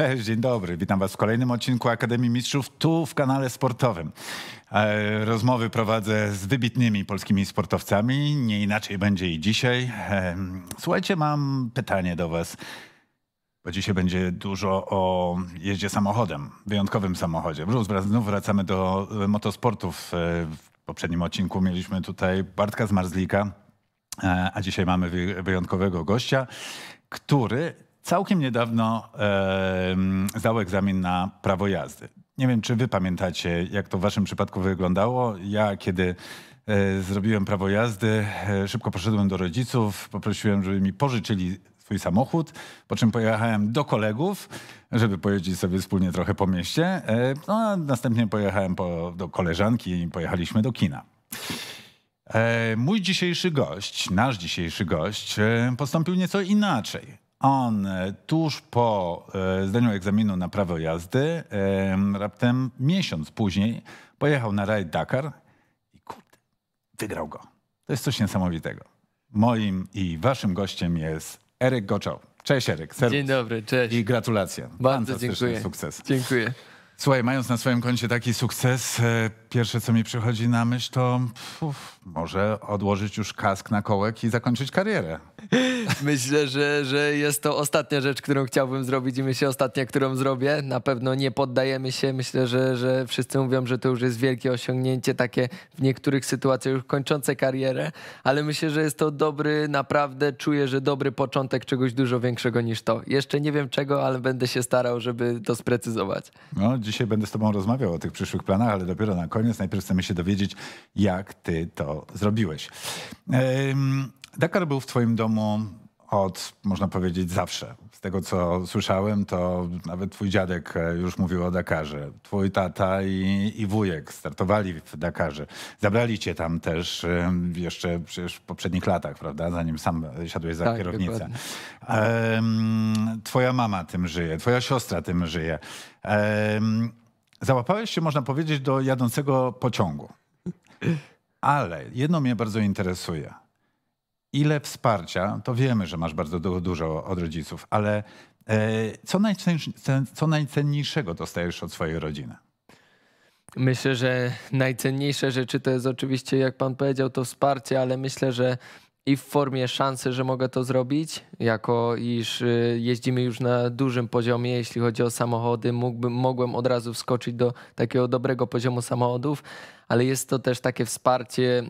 Cześć, dzień dobry. Witam Was w kolejnym odcinku Akademii Mistrzów tu w kanale sportowym. E, rozmowy prowadzę z wybitnymi polskimi sportowcami. Nie inaczej będzie i dzisiaj. E, słuchajcie, mam pytanie do Was, bo dzisiaj będzie dużo o jeździe samochodem, wyjątkowym samochodzie. Znów wracamy do e, motosportów. W poprzednim odcinku mieliśmy tutaj Bartka z Marzlika, a dzisiaj mamy wyjątkowego gościa, który Całkiem niedawno e, zdał egzamin na prawo jazdy. Nie wiem, czy wy pamiętacie, jak to w waszym przypadku wyglądało. Ja, kiedy e, zrobiłem prawo jazdy, e, szybko poszedłem do rodziców, poprosiłem, żeby mi pożyczyli swój samochód, po czym pojechałem do kolegów, żeby pojeździć sobie wspólnie trochę po mieście. E, no, a następnie pojechałem po, do koleżanki i pojechaliśmy do kina. Mój dzisiejszy gość, nasz dzisiejszy gość, postąpił nieco inaczej on e, tuż po e, zdaniu egzaminu na prawo jazdy, raptem miesiąc później, pojechał na rajd Dakar i kurde, wygrał go. To jest coś niesamowitego. Moim i waszym gościem jest Eryk Goczał. Cześć Eryk. Serwus. Dzień dobry, cześć. I gratulacje. Bardzo dziękuję. sukces. Dziękuję. Słuchaj, mając na swoim koncie taki sukces, e, pierwsze, co mi przychodzi na myśl, to może odłożyć już kask na kołek i zakończyć karierę. Myślę, że, że jest to ostatnia rzecz, którą chciałbym zrobić i myślę ostatnia, którą zrobię. Na pewno nie poddajemy się. Myślę, że, że wszyscy mówią, że to już jest wielkie osiągnięcie, takie w niektórych sytuacjach już kończące karierę, ale myślę, że jest to dobry, naprawdę czuję, że dobry początek czegoś dużo większego niż to. Jeszcze nie wiem czego, ale będę się starał, żeby to sprecyzować. No, dzisiaj będę z tobą rozmawiał o tych przyszłych planach, ale dopiero na końcu koniec. Najpierw chcemy się dowiedzieć, jak ty to zrobiłeś. Dakar był w twoim domu od, można powiedzieć, zawsze. Z tego, co słyszałem, to nawet twój dziadek e, już mówił o Dakarze. Twój tata i, i wujek startowali w Dakarze. Zabrali cię tam też jeszcze przecież w poprzednich latach, prawda? Zanim sam siadłeś za tak, kierownicę. Twoja mama tym żyje, twoja siostra tym żyje. Załapałeś się, można powiedzieć, do jadącego pociągu. Ale jedno mnie bardzo interesuje. Ile wsparcia, to wiemy, że masz bardzo dużo od rodziców, ale e, co, najcenniejszego, co najcenniejszego dostajesz od swojej rodziny? Myślę, że najcenniejsze rzeczy to jest oczywiście, jak pan powiedział, to wsparcie, ale myślę, że i w formie szansy, że mogę to zrobić, jako iż y, jeździmy już na dużym poziomie, jeśli chodzi o samochody, mógłbym, mogłem od razu wskoczyć do takiego dobrego poziomu samochodów, ale jest to też takie wsparcie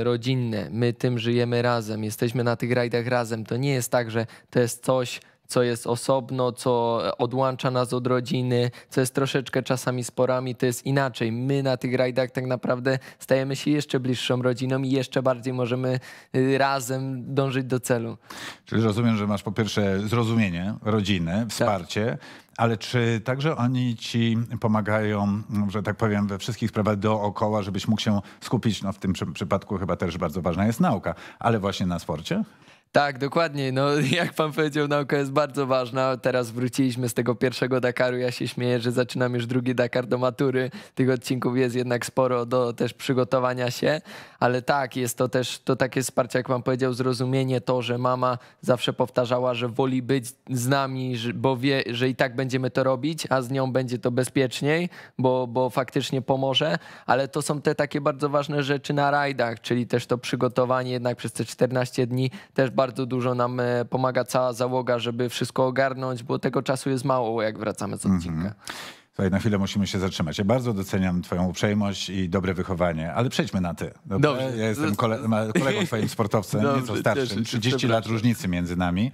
y, rodzinne. My tym żyjemy razem, jesteśmy na tych rajdach razem. To nie jest tak, że to jest coś, co jest osobno, co e, odłącza nas od rodziny, co jest troszeczkę czasami sporami, to jest inaczej. My na tych rajdach tak naprawdę stajemy się jeszcze bliższą rodziną i jeszcze bardziej możemy y, razem dążyć do celu. Czyli rozumiem, że masz po pierwsze zrozumienie rodziny, tak. wsparcie, tak. Ale czy także oni ci pomagają, że tak powiem, we wszystkich sprawach dookoła, żebyś mógł się skupić? No w tym przypadku chyba też bardzo ważna jest nauka, ale właśnie na sporcie? Tak, dokładnie. No, jak pan powiedział, nauka jest bardzo ważna. Teraz wróciliśmy z tego pierwszego Dakaru. Ja się śmieję, że zaczynam już drugi Dakar do matury. Tych odcinków jest jednak sporo do też przygotowania się, ale tak, jest to też to takie wsparcie, jak pan powiedział, zrozumienie to, że mama zawsze powtarzała, że woli być z nami, bo wie, że i tak będziemy to robić, a z nią będzie to bezpieczniej, bo, bo faktycznie pomoże. Ale to są te takie bardzo ważne rzeczy na rajdach, czyli też to przygotowanie jednak przez te 14 dni też bardzo dużo nam e, pomaga cała załoga, żeby wszystko ogarnąć, bo tego czasu jest mało, jak wracamy z odcinka. Mm -hmm. Słuchaj, na chwilę musimy się zatrzymać. Ja bardzo doceniam twoją uprzejmość i dobre wychowanie, ale przejdźmy na ty. Dobrze. Dobrze. Ja jestem kole kolegą twoim sportowcem, Dobrze, nieco starszym, 30 lat różnicy między nami,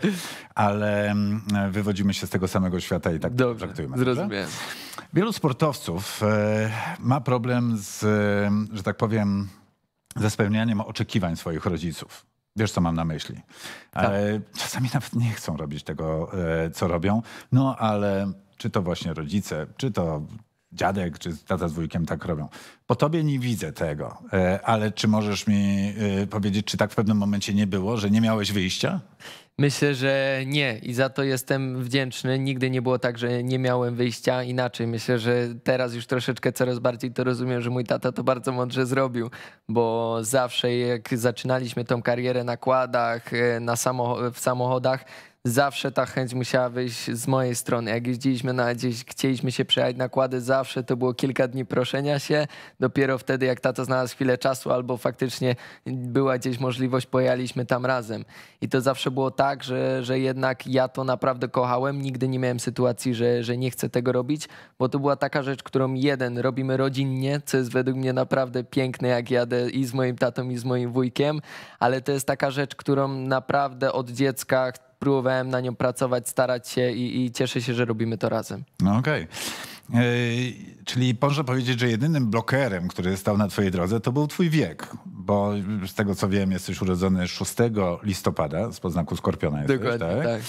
ale mm, wywodzimy się z tego samego świata i tak Dobrze. traktujemy. Zrozumiałem. Wielu sportowców e, ma problem z, e, że tak powiem, ze spełnianiem oczekiwań swoich rodziców. Wiesz, co mam na myśli. E, tak. Czasami nawet nie chcą robić tego, e, co robią, no ale czy to właśnie rodzice, czy to dziadek, czy tata z wujkiem tak robią. Po tobie nie widzę tego, e, ale czy możesz mi powiedzieć, czy tak w pewnym momencie nie było, że nie miałeś wyjścia? Myślę, że nie i za to jestem wdzięczny. Nigdy nie było tak, że nie miałem wyjścia inaczej. Myślę, że teraz już troszeczkę coraz bardziej to rozumiem, że mój tata to bardzo mądrze zrobił, bo zawsze jak zaczynaliśmy tą karierę na kładach, e, na samoch w samochodach, zawsze ta chęć musiała wyjść z mojej strony. Jak jeździliśmy na gdzieś, chcieliśmy się przejechać na kłady, zawsze to było kilka dni proszenia się. Dopiero wtedy, jak tata znalazł chwilę czasu albo faktycznie była gdzieś możliwość, pojechaliśmy tam razem. I to zawsze było tak, że, że jednak ja to naprawdę kochałem. Nigdy nie miałem sytuacji, że, że nie chcę tego robić, bo to była taka rzecz, którą jeden, robimy rodzinnie, co jest według mnie naprawdę piękne, jak jadę i z moim tatą, i z moim wujkiem, ale to jest taka rzecz, którą naprawdę od dziecka próbowałem na nią pracować, starać się i, i cieszę się, że robimy to razem. No okej. Okay. E, czyli można powiedzieć, że jedynym blokerem, który stał na twojej drodze, to był twój wiek, bo z tego co wiem, jesteś urodzony 6 listopada z poznaku Skorpiona. Jesteś, Dokładnie, tak. tak.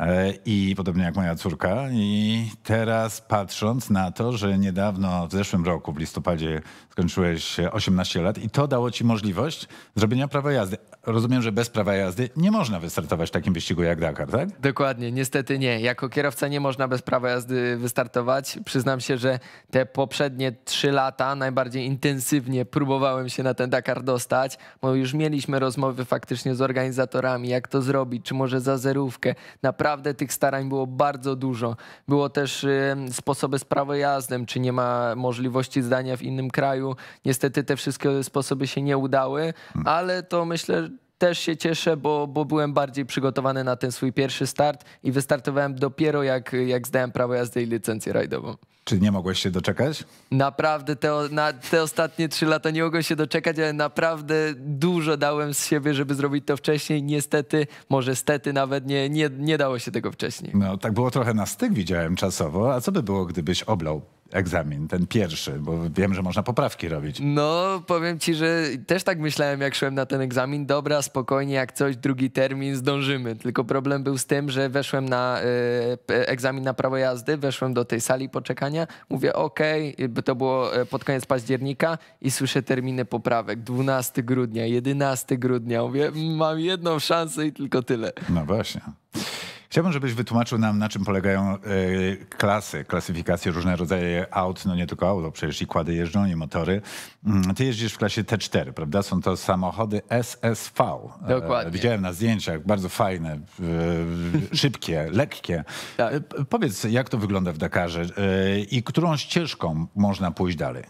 E, i podobnie jak moja córka. I teraz patrząc na to, że niedawno w zeszłym roku, w listopadzie, skończyłeś 18 lat i to dało ci możliwość zrobienia prawa jazdy. Rozumiem, że bez prawa jazdy nie można wystartować w takim wyścigu jak Dakar, tak? Dokładnie, niestety nie. Jako kierowca nie można bez prawa jazdy wystartować. Przyznam się, że te poprzednie 3 lata najbardziej intensywnie próbowałem się na ten Dakar dostać, bo już mieliśmy rozmowy faktycznie z organizatorami, jak to zrobić, czy może za zerówkę. Naprawdę naprawdę tych starań było bardzo dużo. Było też y, sposoby z prawo jazdem, czy nie ma możliwości zdania w innym kraju. Niestety te wszystkie sposoby się nie udały, hmm. ale to myślę, też się cieszę, bo, bo byłem bardziej przygotowany na ten swój pierwszy start i wystartowałem dopiero jak, jak zdałem prawo jazdy i licencję rajdową. Czy nie mogłeś się doczekać? Naprawdę, te, na, te ostatnie trzy lata nie mogłem się doczekać, ale naprawdę dużo dałem z siebie, żeby zrobić to wcześniej. Niestety, może stety nawet nie, nie, nie dało się tego wcześniej. No tak było trochę na styk widziałem czasowo. A co by było, gdybyś oblał egzamin, ten pierwszy, bo wiem, że można poprawki robić. No, powiem ci, że też tak myślałem, jak szłem na ten egzamin. Dobra, spokojnie, jak coś, drugi termin, zdążymy. Tylko problem był z tym, że weszłem na y, egzamin na prawo jazdy, weszłem do tej sali poczekania, mówię ok, to było e, pod koniec października i słyszę terminy poprawek. 12 grudnia, 11 grudnia. Mówię, mam jedną szansę i tylko tyle. No właśnie. Chciałbym, żebyś wytłumaczył nam, na czym polegają y, klasy, klasyfikacje, różne rodzaje aut, no nie tylko aut, bo przecież i kłady jeżdżą, i motory. Mm, ty jeździsz w klasie T4, prawda? Są to samochody SSV. E, Dokładnie. Widziałem na zdjęciach, bardzo fajne, y, szybkie, lekkie. Tak. E, powiedz, jak to wygląda w Dakarze y, i którą ścieżką można pójść dalej?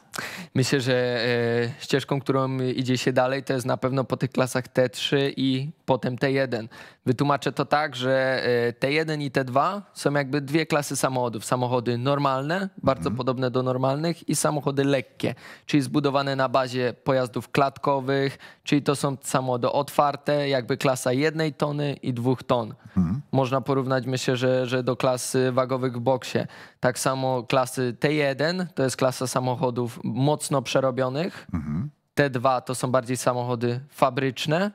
Myślę, że e, ścieżką, którą idzie się dalej, to jest na pewno po tych klasach T3 i potem T1. Wytłumaczę to tak, że e, T1 i T2 są jakby dwie klasy samochodów. Samochody normalne, bardzo mm. podobne do normalnych i samochody lekkie, czyli zbudowane na bazie pojazdów klatkowych, czyli to są samochody otwarte, jakby klasa jednej tony i dwóch ton. Mm. Można porównać, myślę, że, że do klasy wagowych w boksie. Tak samo klasy T1 to jest klasa samochodów mocno przerobionych. Mhm. T2 to są bardziej samochody fabryczne.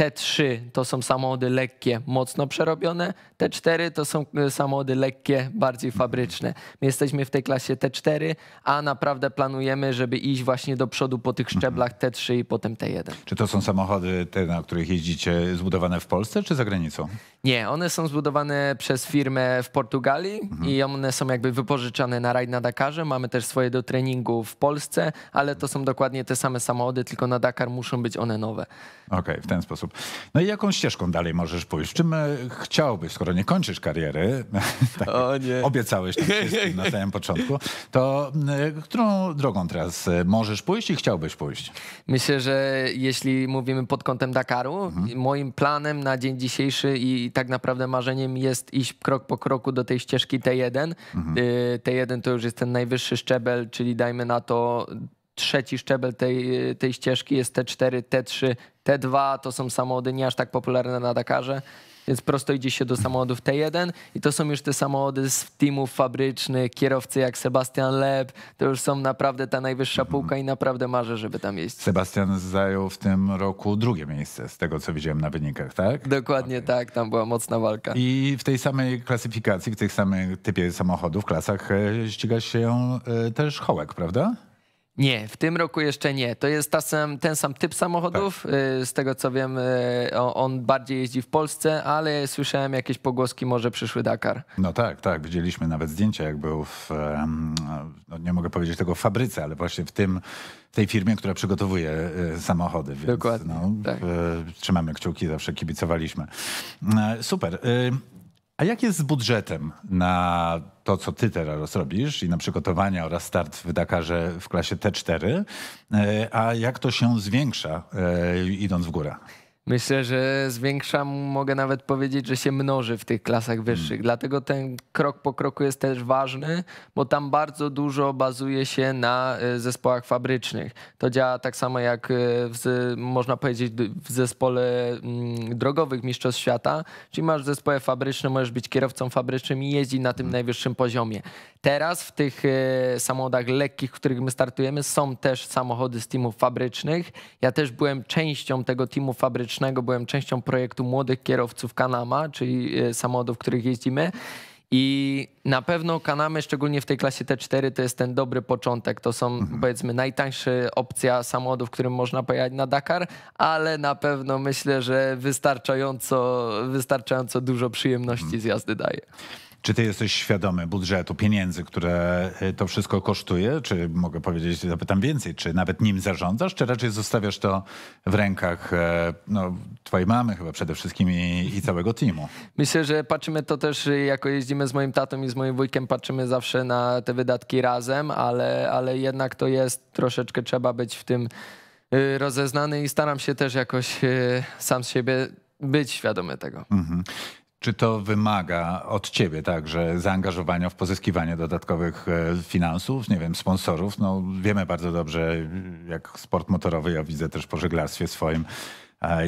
T3 to są samochody lekkie, mocno przerobione. T4 to są e, samochody lekkie, bardziej fabryczne. My jesteśmy w tej klasie T4, a naprawdę planujemy, żeby iść właśnie do przodu po tych mhm. szczeblach T3 i potem T1. Czy to są samochody te, na których jeździcie, zbudowane w Polsce czy za granicą? Nie, one są zbudowane przez firmę w Portugalii mhm. i one są jakby wypożyczane na rajd na Dakarze. Mamy też swoje do treningu w Polsce, ale to są dokładnie te same samochody, tylko na Dakar muszą być one nowe. Okej, okay, w ten sposób. No i jaką ścieżką dalej możesz pójść? W czym e, chciałbyś, skoro skoro nie kończysz kariery, tak o nie. obiecałeś to wszystkim na samym początku, to e, którą drogą teraz e, możesz pójść i chciałbyś pójść? Myślę, że jeśli mówimy pod kątem Dakaru, mhm. moim planem na dzień dzisiejszy i tak naprawdę marzeniem jest iść krok po kroku do tej ścieżki T1. Mhm. E, T1 to już jest ten najwyższy szczebel, czyli dajmy na to trzeci szczebel tej, tej ścieżki jest T4, T3, T2 to są samochody nie aż tak popularne na Dakarze więc prosto idzie się do samochodów T1 i to są już te samochody z teamów fabrycznych, kierowcy jak Sebastian Leb, to już są naprawdę ta najwyższa półka i naprawdę marzę, żeby tam jeździć. Sebastian zajął w tym roku drugie miejsce, z tego co widziałem na wynikach, tak? Dokładnie okay. tak, tam była mocna walka. I w tej samej klasyfikacji, w tych samych typie samochodów, klasach e, ściga się e, też Hołek, prawda? Nie, w tym roku jeszcze nie. To jest ta sam, ten sam typ samochodów. Tak. Y, z tego co wiem, y, on bardziej jeździ w Polsce, ale słyszałem jakieś pogłoski, może przyszły Dakar. No tak, tak. Widzieliśmy nawet zdjęcia, jak był w, no nie mogę powiedzieć tego w fabryce, ale właśnie w tym tej firmie, która przygotowuje y, samochody. Więc Dokładnie. No, tak. Trzymamy kciuki, zawsze kibicowaliśmy. E, super. A jak jest z budżetem na to, co ty teraz robisz i na przygotowania oraz start w Dakarze w klasie T4? E, a jak to się zwiększa e, idąc w górę? Myślę, że zwiększam, mogę nawet powiedzieć, że się mnoży w tych klasach wyższych. Hmm. Dlatego ten krok po kroku jest też ważny, bo tam bardzo dużo bazuje się na y, zespołach fabrycznych. To działa tak samo jak y, w, można powiedzieć w zespole mm, drogowych Mistrzostw Świata, czyli masz zespoły fabryczne, możesz być kierowcą fabrycznym i jeździć na tym hmm. najwyższym poziomie. Teraz w tych e, samochodach lekkich, w których my startujemy, są też samochody z teamów fabrycznych. Ja też byłem częścią tego teamu fabrycznego, byłem częścią projektu młodych kierowców Kanama, czyli e, samochodów, w których jeździmy. I na pewno kanamy, szczególnie w tej klasie T4, to jest ten dobry początek. To są mhm. powiedzmy najtańsza opcja samochodów, którym można pojechać na Dakar, ale na pewno myślę, że wystarczająco, wystarczająco dużo przyjemności mhm. z jazdy daje. Czy ty jesteś świadomy budżetu, pieniędzy, które y, to wszystko kosztuje? Czy mogę powiedzieć, zapytam więcej, czy nawet nim zarządzasz, czy raczej zostawiasz to w rękach e, no, twojej mamy chyba przede wszystkim i, i całego teamu? Myślę, że patrzymy to też, y, jako jeździmy z moim tatą i z moim wujkiem, patrzymy zawsze na te wydatki razem, ale, ale jednak to jest troszeczkę trzeba być w tym y, rozeznany i staram się też jakoś sam z siebie być świadomy tego. Mhm. Czy to wymaga od ciebie także zaangażowania w pozyskiwanie dodatkowych e, finansów, nie wiem, sponsorów? No, wiemy bardzo dobrze, jak sport motorowy, ja widzę też po żeglarstwie swoim,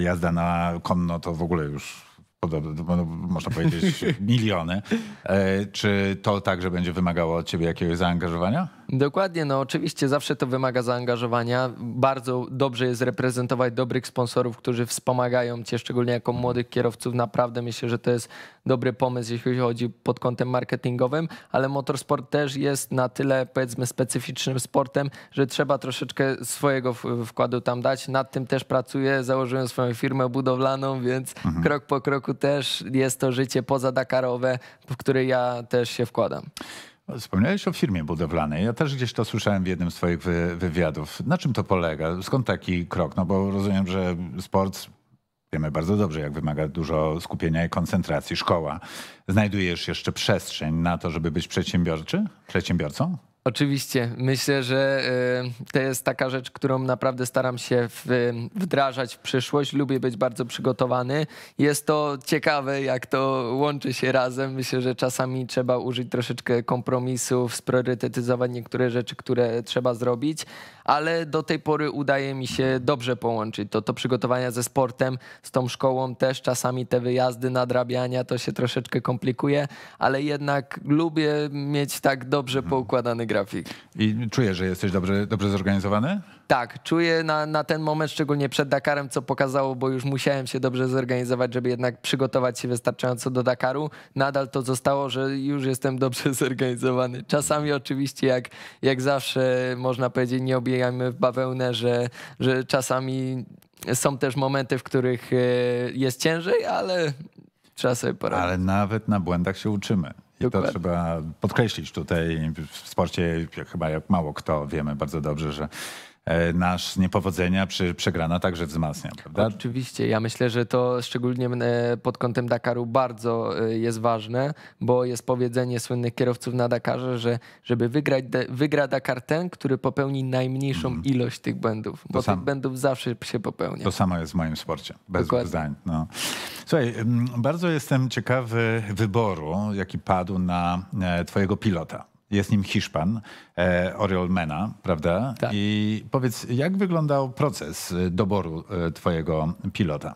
jazda na konno to w ogóle już no, no, można powiedzieć miliony. E, czy to także będzie wymagało od ciebie jakiegoś zaangażowania? Dokładnie, no oczywiście zawsze to wymaga zaangażowania. Bardzo dobrze jest reprezentować dobrych sponsorów, którzy wspomagają cię, szczególnie jako młodych kierowców. Naprawdę myślę, że to jest dobry pomysł, jeśli chodzi pod kątem marketingowym, ale motorsport też jest na tyle, powiedzmy, specyficznym sportem, że trzeba troszeczkę swojego wkładu tam dać. Nad tym też pracuję, założyłem swoją firmę budowlaną, więc mhm. krok po kroku też jest to życie pozadakarowe, w które ja też się wkładam. Wspomniałeś o firmie budowlanej. Ja też gdzieś to słyszałem w jednym z Twoich wywiadów. Na czym to polega? Skąd taki krok? No bo rozumiem, że sport wiemy bardzo dobrze, jak wymaga dużo skupienia i koncentracji. Szkoła. Znajdujesz jeszcze przestrzeń na to, żeby być przedsiębiorczy, przedsiębiorcą? Oczywiście. Myślę, że y, to jest taka rzecz, którą naprawdę staram się y, wdrażać w przyszłość. Lubię być bardzo przygotowany. Jest to ciekawe, jak to łączy się razem. Myślę, że czasami trzeba użyć troszeczkę kompromisów, spriorytetyzować niektóre rzeczy, które trzeba zrobić, ale do tej pory udaje mi się dobrze połączyć to, to przygotowania ze sportem, z tą szkołą też. Czasami te wyjazdy, nadrabiania to się troszeczkę komplikuje, ale jednak lubię mieć tak dobrze poukładany grafik. I czujesz, że jesteś dobrze, dobrze zorganizowany? Tak, czuję na, na ten moment, szczególnie przed Dakarem, co pokazało, bo już musiałem się dobrze zorganizować, żeby jednak przygotować się wystarczająco do Dakaru. Nadal to zostało, że już jestem dobrze zorganizowany. Czasami oczywiście, jak, jak zawsze, można powiedzieć, nie obijajmy w bawełnę, że, że czasami są też momenty, w których e, jest ciężej, ale trzeba sobie poradzić. Ale nawet na błędach się uczymy. Dokładnie. To trzeba podkreślić tutaj w sporcie, chyba jak mało kto wiemy bardzo dobrze, że E, nasz niepowodzenia czy przegrana także wzmacnia, prawda? Oczywiście, ja myślę, że to szczególnie e, pod kątem Dakaru bardzo e, jest ważne, bo jest powiedzenie słynnych kierowców na Dakarze, że żeby wygrać, wygra Dakar ten, który popełni najmniejszą mm. ilość tych błędów, bo sam, tych błędów zawsze się popełnia. To samo jest w moim sporcie, bez Dokładnie. zdań. No. Słuchaj, bardzo jestem ciekawy wyboru, jaki padł na twojego pilota jest nim Hiszpan, e, Oriol Mena, prawda? Tak. I powiedz, jak wyglądał proces doboru e, twojego pilota?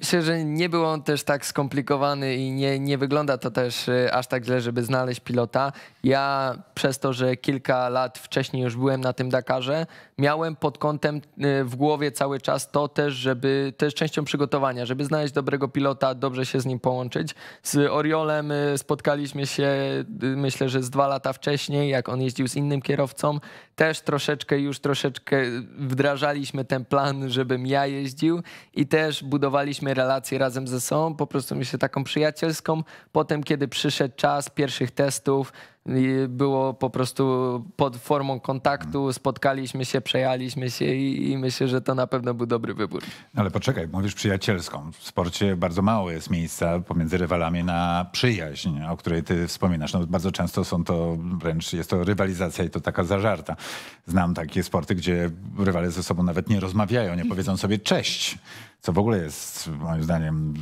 Myślę, że nie był on też tak skomplikowany i nie, nie wygląda to też y, aż tak źle, żeby znaleźć pilota. Ja przez to, że kilka lat wcześniej już byłem na tym Dakarze, miałem pod kątem y, w głowie cały czas to też, żeby, to jest częścią przygotowania, żeby znaleźć dobrego pilota, dobrze się z nim połączyć. Z Oriolem y, spotkaliśmy się, myślę, że z dwa lata wcześniej, jak on jeździł z innym kierowcą, też troszeczkę już troszeczkę wdrażaliśmy ten plan, żebym ja jeździł i też budowaliśmy budowaliśmy relację razem ze sobą, po prostu myślę taką przyjacielską. Potem, kiedy przyszedł czas pierwszych testów, było po prostu pod formą kontaktu, mm. spotkaliśmy się, przejaliśmy się i, i, myślę, że to na pewno był dobry wybór. No ale poczekaj, mówisz przyjacielską. W sporcie bardzo mało jest miejsca pomiędzy rywalami na przyjaźń, o której ty wspominasz. No, bardzo często są to wręcz, jest to rywalizacja i to taka zażarta. Znam takie sporty, gdzie rywale ze sobą nawet nie rozmawiają, nie powiedzą sobie cześć co w ogóle jest moim zdaniem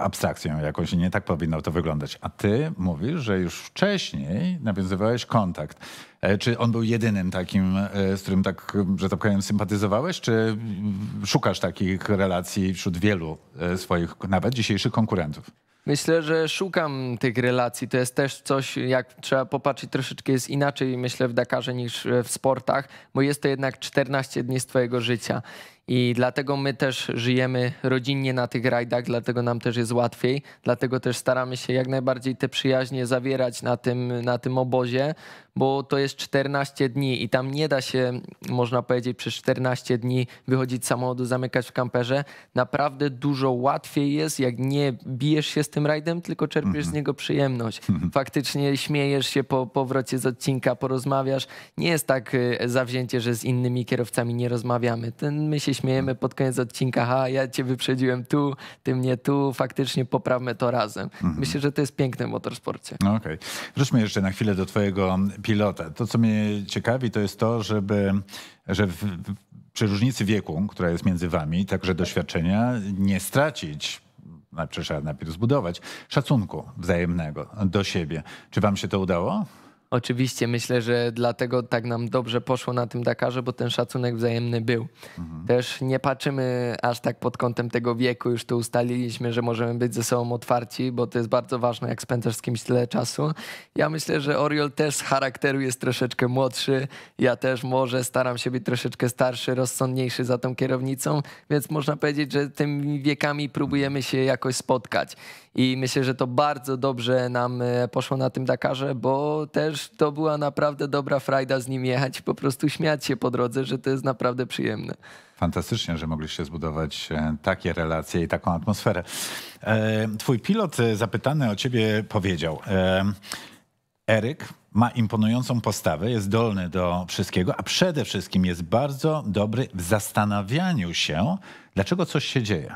abstrakcją jakąś i nie tak powinno to wyglądać. A ty mówisz, że już wcześniej nawiązywałeś kontakt. E, czy on był jedynym takim, e, z którym tak, że tak powiem, sympatyzowałeś, czy szukasz takich relacji wśród wielu e, swoich, nawet dzisiejszych konkurentów? Myślę, że szukam tych relacji. To jest też coś, jak trzeba popatrzeć, troszeczkę jest inaczej, myślę, w Dakarze niż w sportach, bo jest to jednak 14 dni z Twojego życia. I dlatego my też żyjemy rodzinnie na tych rajdach, dlatego nam też jest łatwiej, dlatego też staramy się jak najbardziej te przyjaźnie zawierać na tym, na tym obozie, bo to jest 14 dni i tam nie da się, można powiedzieć, przez 14 dni wychodzić z samochodu, zamykać w kamperze. Naprawdę dużo łatwiej jest, jak nie bijesz się z tym rajdem, tylko czerpiesz mm -hmm. z mhm. niego przyjemność. Mhm. Faktycznie śmiejesz się po powrocie z odcinka, porozmawiasz. Nie jest tak y, zawzięcie, że z innymi kierowcami nie rozmawiamy. Ten, my się śmiejemy pod koniec odcinka, ha, ja cię wyprzedziłem tu, ty mnie tu, faktycznie poprawmy to razem. Mm -hmm. Myślę, że to jest piękne w motorsporcie. No okej. Okay. Wróćmy jeszcze na chwilę do twojego pilota. To, co mnie ciekawi, to jest to, żeby, że w, przy różnicy wieku, która jest między wami, także doświadczenia, nie stracić znaczy trzeba najpierw zbudować, szacunku wzajemnego do siebie. Czy wam się to udało? Oczywiście myślę, że dlatego tak nam dobrze poszło na tym Dakarze, bo ten szacunek wzajemny był. Mhm. Też nie patrzymy aż tak pod kątem tego wieku, już to ustaliliśmy, że możemy być ze sobą otwarci, bo to jest bardzo ważne, jak spędzasz z kimś tyle czasu. Ja myślę, że Oriol też z charakteru jest troszeczkę młodszy, ja też może staram się być troszeczkę starszy, rozsądniejszy za tą kierownicą, więc można powiedzieć, że tymi wiekami próbujemy się jakoś spotkać i myślę, że to bardzo dobrze nam e, poszło na tym Dakarze, bo też to była naprawdę dobra frajda z nim jechać, po prostu śmiać się po drodze, że to jest naprawdę przyjemne. Fantastycznie, że mogliście zbudować e, takie relacje i taką atmosferę. E, twój pilot zapytany o ciebie powiedział, Eryk ma imponującą postawę, jest zdolny do wszystkiego, a przede wszystkim jest bardzo dobry w zastanawianiu się, dlaczego coś się dzieje.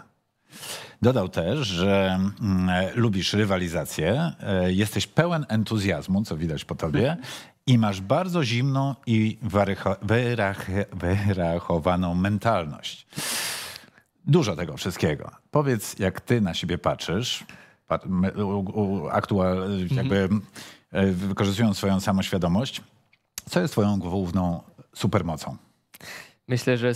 Dodał też, że mm, e, lubisz rywalizację, e, jesteś pełen entuzjazmu, co widać po tobie, i masz bardzo zimną i wyrachowaną mentalność. Dużo tego wszystkiego. Powiedz, jak ty na siebie patrzysz, aktual, mhm. jakby e, wykorzystując swoją samoświadomość, co jest twoją główną supermocą? Myślę, że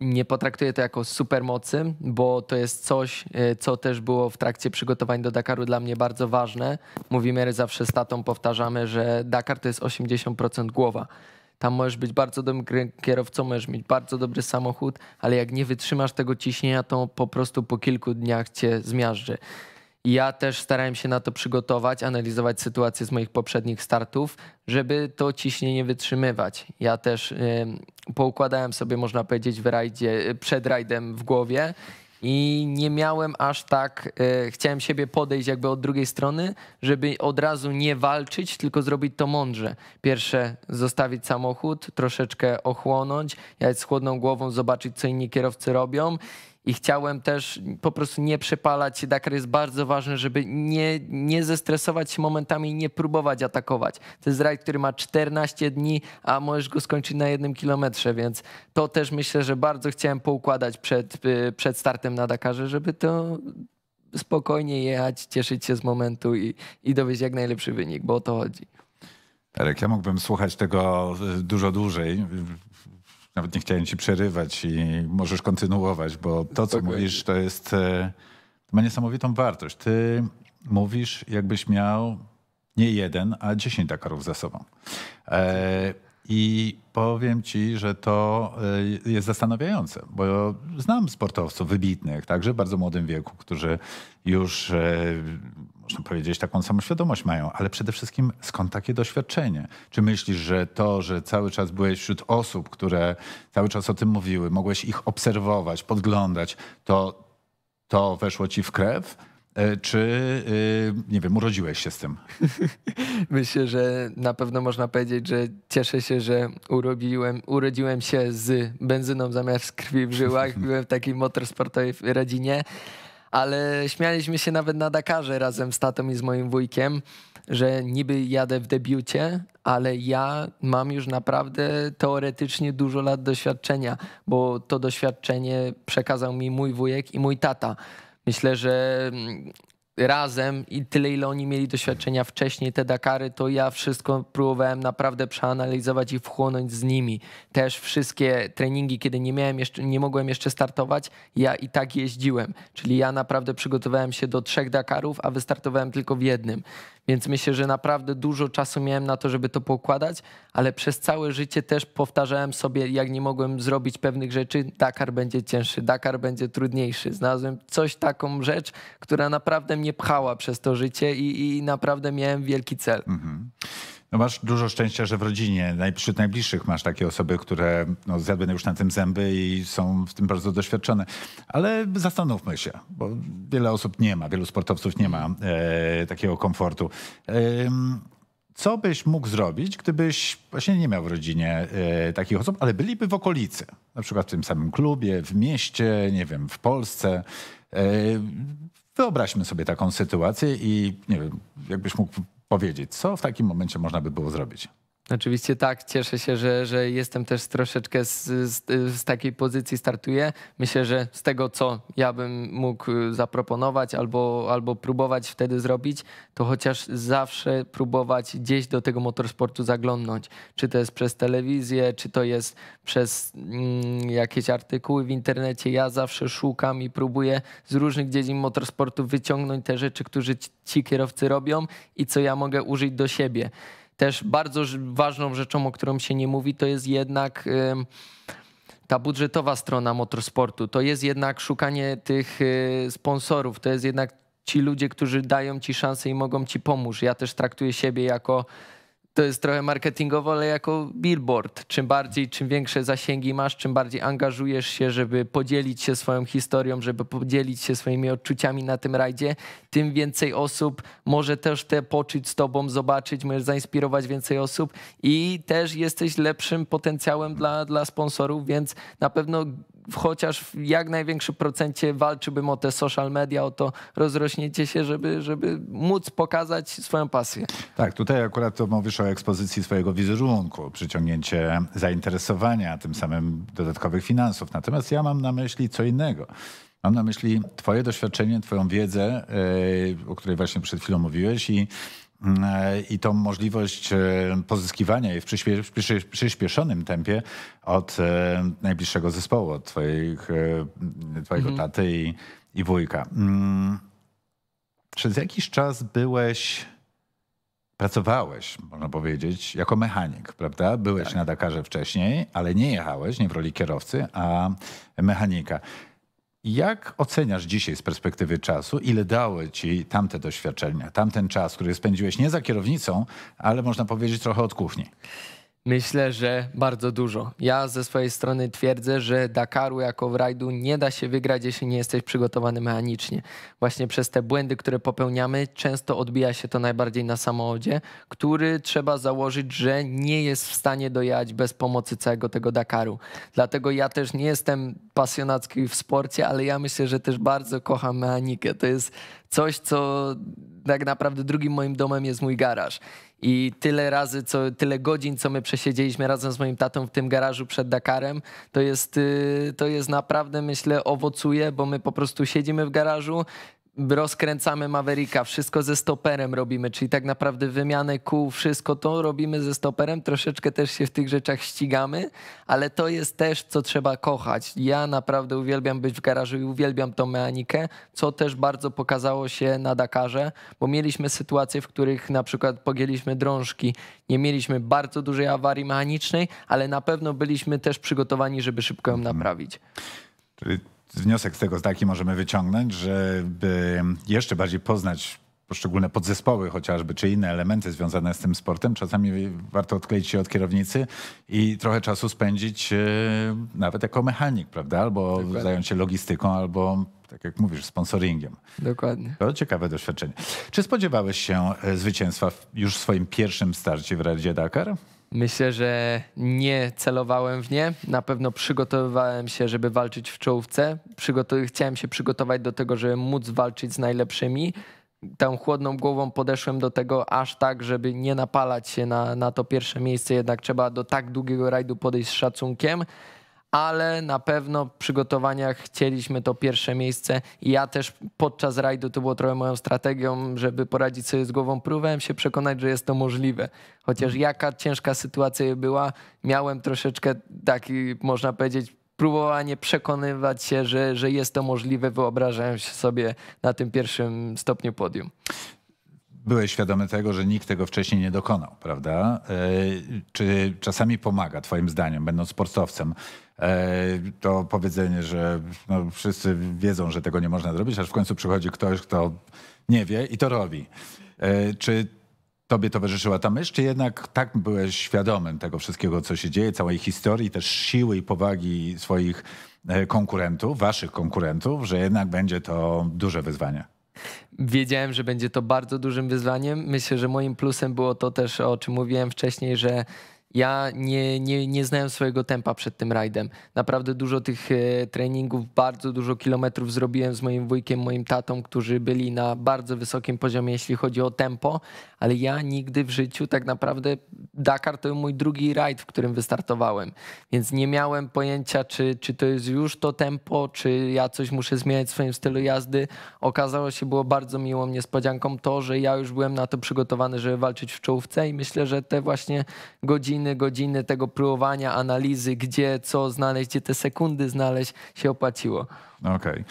nie potraktuję to jako supermocy, bo to jest coś, e, co też było w trakcie przygotowań do Dakaru dla mnie bardzo ważne. Mówimy zawsze z tatą, powtarzamy, że Dakar to jest 80% głowa. Tam możesz być bardzo dobrym kierowcą, możesz mieć bardzo dobry samochód, ale jak nie wytrzymasz tego ciśnienia, to po prostu po kilku dniach cię zmiażdży. Ja też starałem się na to przygotować, analizować sytuację z moich poprzednich startów, żeby to ciśnienie wytrzymywać. Ja też y, poukładałem sobie, można powiedzieć, w rajdzie, przed rajdem w głowie i nie miałem aż tak, y, chciałem siebie podejść jakby od drugiej strony, żeby od razu nie walczyć, tylko zrobić to mądrze. Pierwsze zostawić samochód, troszeczkę ochłonąć, jechać z chłodną głową, zobaczyć co inni kierowcy robią i chciałem też po prostu nie przepalać. Dakar jest bardzo ważny, żeby nie, nie zestresować się momentami i nie próbować atakować. To jest rajd, który ma 14 dni, a możesz go skończyć na jednym kilometrze, więc to też myślę, że bardzo chciałem poukładać przed, y, przed startem na Dakarze, żeby to spokojnie jechać, cieszyć się z momentu i, i dowieść jak najlepszy wynik, bo o to chodzi. Erek, ja mógłbym słuchać tego y, dużo dłużej nawet nie chciałem ci przerywać i możesz kontynuować, bo to, co okay. mówisz, to jest. E, ma niesamowitą wartość. Ty mówisz, jakbyś miał nie jeden, a dziesięć Dakarów za sobą. E, I powiem ci, że to e, jest zastanawiające, bo znam sportowców wybitnych, także w bardzo młodym wieku, którzy już można powiedzieć, taką samą świadomość mają, ale przede wszystkim skąd takie doświadczenie? Czy myślisz, że to, że cały czas byłeś wśród osób, które cały czas o tym mówiły, mogłeś ich obserwować, podglądać, to, to weszło ci w krew? E, czy, y, nie wiem, urodziłeś się z tym? Myślę, że na pewno można powiedzieć, że cieszę się, że urobiłem, urodziłem się z benzyną zamiast krwi w żyłach. Byłem w takiej motorsportowej rodzinie ale śmialiśmy się nawet na Dakarze razem z tatą i z moim wujkiem, że niby jadę w debiucie, ale ja mam już naprawdę teoretycznie dużo lat doświadczenia, bo to doświadczenie przekazał mi mój wujek i mój tata. Myślę, że mm, razem i tyle, ile oni mieli doświadczenia wcześniej, te Dakary, to ja wszystko próbowałem naprawdę przeanalizować i wchłonąć z nimi. Też wszystkie treningi, kiedy nie, miałem jeszcze, nie mogłem jeszcze startować, ja i tak jeździłem. Czyli ja naprawdę przygotowałem się do trzech Dakarów, a wystartowałem tylko w jednym. Więc myślę, że naprawdę dużo czasu miałem na to, żeby to poukładać, ale przez całe życie też powtarzałem sobie, jak nie mogłem zrobić pewnych rzeczy, Dakar będzie cięższy, Dakar będzie trudniejszy. Znalazłem coś taką rzecz, która naprawdę mnie pchała przez to życie i, i naprawdę miałem wielki cel. Mhm. No masz dużo szczęścia, że w rodzinie, wśród najbliższych masz takie osoby, które no, zjadły już na tym zęby i są w tym bardzo doświadczone. Ale zastanówmy się, bo wiele osób nie ma, wielu sportowców nie ma e, takiego komfortu. E, co byś mógł zrobić, gdybyś właśnie nie miał w rodzinie e, takich osób, ale byliby w okolicy, na przykład w tym samym klubie, w mieście, nie wiem, w Polsce. E, wyobraźmy sobie taką sytuację i nie wiem, jakbyś mógł powiedzieć? Co w takim momencie można by było zrobić? Oczywiście tak, cieszę się, że, że jestem też troszeczkę z, z, z, takiej pozycji startuję. Myślę, że z tego, co ja bym mógł y, zaproponować albo, albo próbować wtedy zrobić, to chociaż zawsze próbować gdzieś do tego motorsportu zaglądnąć. Czy to jest przez telewizję, czy to jest przez mm, jakieś artykuły w internecie. Ja zawsze szukam i próbuję z różnych dziedzin motorsportu wyciągnąć te rzeczy, które ci, ci kierowcy robią i co ja mogę użyć do siebie też bardzo ważną rzeczą, o którą się nie mówi, to jest jednak ta budżetowa strona motorsportu. To jest jednak szukanie tych e, sponsorów, to jest jednak ci ludzie, którzy dają ci szansę i mogą ci pomóc. Ja też traktuję siebie jako to jest trochę marketingowo, ale jako billboard. Czym bardziej, czym większe zasięgi masz, czym bardziej angażujesz się, żeby podzielić się swoją historią, żeby podzielić się swoimi odczuciami na tym rajdzie, tym więcej osób może też te poczuć z tobą, zobaczyć, możesz zainspirować więcej osób i też jesteś lepszym potencjałem dla, dla sponsorów, więc na pewno chociaż w jak największym procencie walczyłbym o te social media, o to rozrośniecie się, żeby, żeby móc pokazać swoją pasję. Tak, tutaj akurat to mówisz o ekspozycji swojego wizerunku, przyciągnięcie zainteresowania, a tym samym dodatkowych finansów. Natomiast ja mam na myśli co innego. Mam na myśli Twoje doświadczenie, Twoją wiedzę, e, o której właśnie przed chwilą mówiłeś i E, i tą możliwość e, pozyskiwania jej w przyspieszonym tempie od e, najbliższego zespołu, od twoich, twojego mhm. taty i, i wujka. Mm. Przez jakiś czas byłeś pracowałeś, można powiedzieć, jako mechanik, prawda? Byłeś tak. na Dakarze wcześniej, ale nie jechałeś, nie w roli kierowcy, a mechanika. Jak oceniasz dzisiaj z perspektywy czasu, ile dały ci tamte doświadczenia, tamten czas, który spędziłeś nie za kierownicą, ale można powiedzieć trochę od kuchni? Myślę, że bardzo dużo. Ja ze swojej strony twierdzę, że Dakaru jako rajdu nie da się wygrać, jeśli nie jesteś przygotowany mechanicznie. Właśnie przez te błędy, które popełniamy, często odbija się to najbardziej na samochodzie, który trzeba założyć, że nie jest w stanie dojechać bez pomocy całego tego Dakaru. Dlatego ja też nie jestem pasjonacki w sporcie, ale ja myślę, że też bardzo kocham mechanikę. To jest coś, co tak naprawdę drugim moim domem jest mój garaż. I tyle razy, co, tyle godzin, co my przesiedzieliśmy razem z moim tatą w tym garażu przed Dakarem, to jest, y, to jest naprawdę, myślę, owocuje, bo my po prostu siedzimy w garażu, rozkręcamy Mavericka, wszystko ze stoperem robimy, czyli tak naprawdę wymianę kół, wszystko to robimy ze stoperem, troszeczkę też się w tych rzeczach ścigamy, ale to jest też, co trzeba kochać. Ja naprawdę uwielbiam być w garażu i uwielbiam tą mechanikę, co też bardzo pokazało się na Dakarze, bo mieliśmy sytuacje, w których na przykład pogięliśmy drążki, nie mieliśmy bardzo dużej awarii mechanicznej, ale na pewno byliśmy też przygotowani, żeby szybko ją naprawić. Czyli wniosek z tego taki możemy wyciągnąć, żeby e, jeszcze bardziej poznać poszczególne podzespoły chociażby, czy inne elementy związane z tym sportem, czasami warto odkleić się od kierownicy i trochę czasu spędzić e, nawet jako mechanik, prawda? Albo Dokładnie. zająć się logistyką, albo tak jak mówisz, sponsoringiem. Dokładnie. To ciekawe doświadczenie. Czy spodziewałeś się e, zwycięstwa już w swoim pierwszym starcie w Radzie Dakar? Myślę, że nie celowałem w nie. Na pewno przygotowywałem się, żeby walczyć w czołówce. chciałem się przygotować do tego, żeby móc walczyć z najlepszymi. Tą chłodną głową podeszłem do tego aż tak, żeby nie napalać się na, na to pierwsze miejsce. Jednak trzeba do tak długiego rajdu podejść z szacunkiem ale na pewno w przygotowaniach chcieliśmy to pierwsze miejsce. Ja też podczas rajdu, to było trochę moją strategią, żeby poradzić sobie z głową, próbowałem się przekonać, że jest to możliwe. Chociaż mhm. jaka ciężka sytuacja była, miałem troszeczkę taki, można powiedzieć, próbowanie przekonywać się, że, że jest to możliwe, wyobrażałem się sobie na tym pierwszym stopniu podium byłeś świadomy tego, że nikt tego wcześniej nie dokonał, prawda? E, czy czasami pomaga, Twoim zdaniem, będąc sportowcem, E, to powiedzenie, że no wszyscy wiedzą, że tego nie można zrobić, aż w końcu przychodzi ktoś, kto nie wie i to robi. E, czy tobie towarzyszyła ta myśl, czy jednak tak byłeś świadomym tego wszystkiego, co się dzieje, całej historii, też siły i powagi swoich e, konkurentów, waszych konkurentów, że jednak będzie to duże wyzwanie? Wiedziałem, że będzie to bardzo dużym wyzwaniem. Myślę, że moim plusem było to też, o czym mówiłem wcześniej, że ja nie, nie, nie znałem swojego tempa przed tym rajdem. Naprawdę dużo tych e, treningów, bardzo dużo kilometrów zrobiłem z moim wujkiem, moim tatą, którzy byli na bardzo wysokim poziomie, jeśli chodzi o tempo, ale ja nigdy w życiu tak naprawdę Dakar to był mój drugi rajd, w którym wystartowałem, więc nie miałem pojęcia, czy, czy to jest już to tempo, czy ja coś muszę zmieniać w swoim stylu jazdy. Okazało się, było bardzo miłą niespodzianką to, że ja już byłem na to przygotowany, żeby walczyć w czołówce i myślę, że te właśnie godziny godziny, godziny tego próbowania, analizy, gdzie co znaleźć, gdzie te sekundy znaleźć, się opłaciło. Okej. Okay.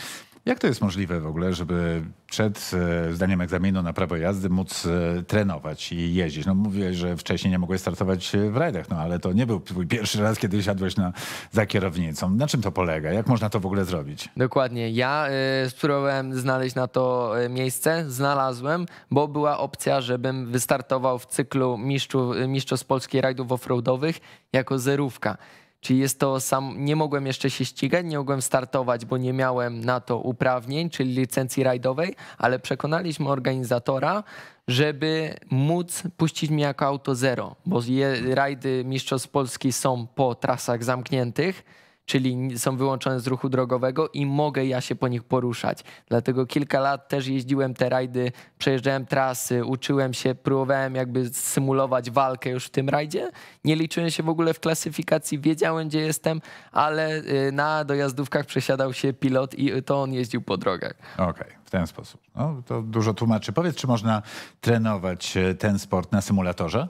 Jak to jest możliwe w ogóle, żeby przed e, zdaniem egzaminu na prawo jazdy móc e, trenować i jeździć? No mówię, że wcześniej nie mogłeś startować e, w rajdach, no ale to nie był twój pierwszy raz, kiedy siadłeś na, za kierownicą. Na czym to polega? Jak można to w ogóle zrobić? Dokładnie. Ja y, spróbowałem znaleźć na to miejsce, znalazłem, bo była opcja, żebym wystartował w cyklu mistrzów, mistrzostw polskich rajdów offroadowych jako zerówka. Czyli jest to sam, nie mogłem jeszcze się ścigać, nie mogłem startować, bo nie miałem na to uprawnień, czyli licencji rajdowej, ale przekonaliśmy organizatora, żeby móc puścić mnie jako auto zero, bo je, rajdy Mistrzostw Polski są po trasach zamkniętych czyli są wyłączone z ruchu drogowego i mogę ja się po nich poruszać. Dlatego kilka lat też jeździłem te rajdy, przejeżdżałem trasy, uczyłem się, próbowałem jakby symulować walkę już w tym rajdzie. Nie liczyłem się w ogóle w klasyfikacji, wiedziałem gdzie jestem, ale y, na dojazdówkach przesiadał się pilot i to on jeździł po drogach. Okej, okay, w ten sposób. No, to dużo tłumaczy. Powiedz, czy można trenować y, ten sport na symulatorze?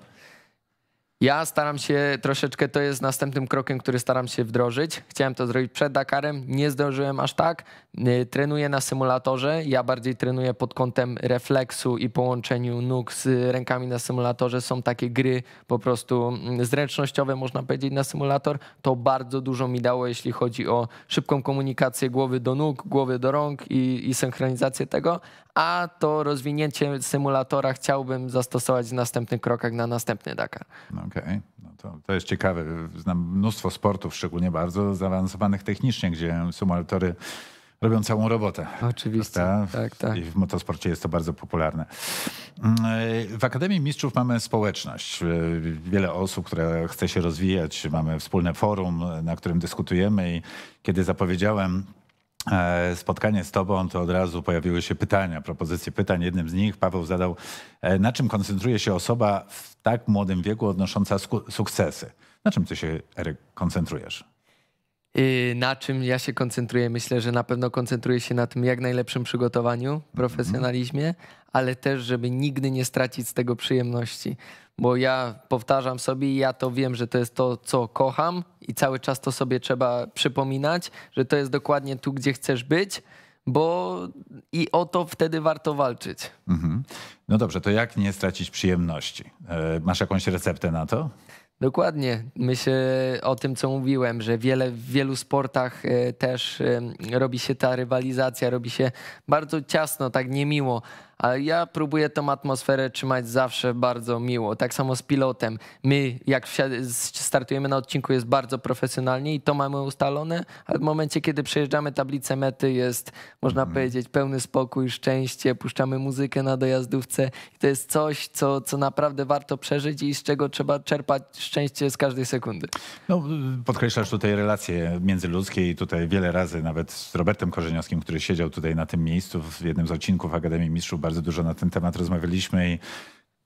Ja staram się troszeczkę, to jest następnym krokiem, który staram się wdrożyć. Chciałem to zrobić przed Dakarem, nie zdążyłem aż tak. Y, trenuję na symulatorze, ja bardziej trenuję pod kątem refleksu i połączeniu nóg z rękami na symulatorze. Są takie gry po prostu mm, zręcznościowe, można powiedzieć, na symulator. To bardzo dużo mi dało, jeśli chodzi o szybką komunikację głowy do nóg, głowy do rąk i, i synchronizację tego, a to rozwinięcie symulatora chciałbym zastosować w następnych krokach na następny Dakar. Okej, okay. no to, to jest ciekawe. Znam mnóstwo sportów, szczególnie bardzo zaawansowanych technicznie, gdzie symulatory robią całą robotę. Oczywiście. Tak, tak. I w motosporcie jest to bardzo popularne. Mm, w Akademii Mistrzów mamy społeczność. Y, wiele osób, które chce się rozwijać. Mamy wspólne forum, na którym dyskutujemy i kiedy zapowiedziałem E, spotkanie z tobą, to od razu pojawiły się pytania, propozycje pytań. Jednym z nich Paweł zadał, e, na czym koncentruje się osoba w tak młodym wieku odnosząca sukcesy? Na czym ty się, Eryk, koncentrujesz? Y, na czym ja się koncentruję? Myślę, że na pewno koncentruję się na tym jak najlepszym przygotowaniu, profesjonalizmie, mhm. ale też, żeby nigdy nie stracić z tego przyjemności bo ja powtarzam sobie i ja to wiem, że to jest to, co kocham i cały czas to sobie trzeba przypominać, że to jest dokładnie tu, gdzie chcesz być, bo i o to wtedy warto walczyć. Mhm. No dobrze, to jak nie stracić przyjemności? E, masz jakąś receptę na to? Dokładnie. Myślę o tym, co mówiłem, że wiele, w wielu sportach e, też robi się ta rywalizacja, robi się bardzo ciasno, tak niemiło, ale ja próbuję tą atmosferę trzymać zawsze bardzo miło. Tak samo z pilotem. My, jak startujemy na odcinku, jest bardzo profesjonalnie i to mamy ustalone, ale w momencie, kiedy przejeżdżamy tablicę mety, jest, można mm. powiedzieć, pełny spokój, szczęście, puszczamy muzykę na dojazdówce i to jest coś, co, co naprawdę warto przeżyć i z czego trzeba czerpać szczęście z każdej sekundy. No, podkreślasz tutaj relacje międzyludzkie i tutaj wiele razy nawet z Robertem Korzeniowskim, który siedział tutaj na tym miejscu w jednym z odcinków Akademii Mistrzów bardzo dużo na ten temat rozmawialiśmy i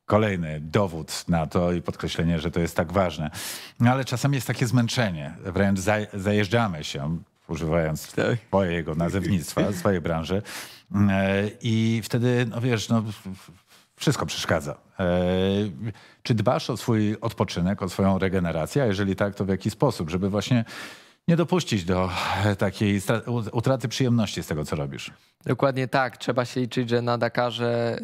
kolejny dowód na to i podkreślenie, że to jest tak ważne. No ale czasami jest takie zmęczenie, wręcz zajeżdżamy się, używając tak. mojego nazewnictwa, swojej branży. E, I wtedy, no wiesz, no, wszystko przeszkadza. E, czy dbasz o swój odpoczynek, o swoją regenerację? A jeżeli tak, to w jaki sposób? Żeby właśnie nie dopuścić do e, takiej utraty przyjemności z tego, co robisz. Dokładnie tak. Trzeba się liczyć, że na Dakarze,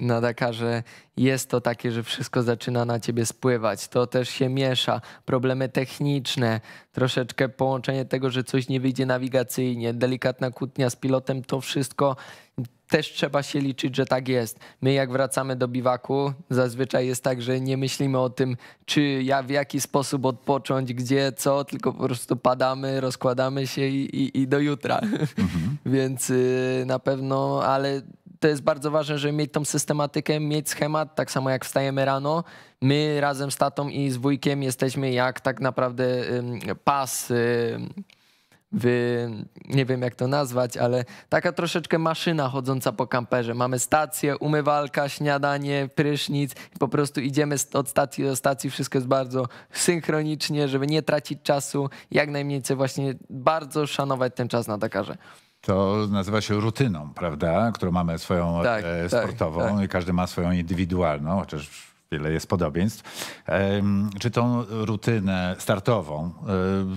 na Dakarze jest to takie, że wszystko zaczyna na ciebie spływać. To też się miesza. Problemy techniczne, troszeczkę połączenie tego, że coś nie wyjdzie nawigacyjnie, delikatna kłótnia z pilotem, to wszystko też trzeba się liczyć, że tak jest. My jak wracamy do biwaku, zazwyczaj jest tak, że nie myślimy o tym, czy ja w jaki sposób odpocząć, gdzie, co, tylko po prostu padamy, rozkładamy się i, i, i do jutra. Mhm. Więc y, na pewno, ale to jest bardzo ważne, żeby mieć tą systematykę, mieć schemat, tak samo jak wstajemy rano. My razem z tatą i z wujkiem jesteśmy jak tak naprawdę y, pas. Y, wy, nie wiem jak to nazwać, ale taka troszeczkę maszyna chodząca po kamperze. Mamy stację, umywalka, śniadanie, prysznic. Po prostu idziemy od stacji do stacji. Wszystko jest bardzo synchronicznie, żeby nie tracić czasu. Jak najmniej właśnie bardzo szanować ten czas na Dakarze. To nazywa się rutyną, prawda? Którą mamy swoją tak, e, tak sportową tak, tak. i każdy ma swoją indywidualną, chociaż wiele jest podobieństw. Czy tą rutynę startową e,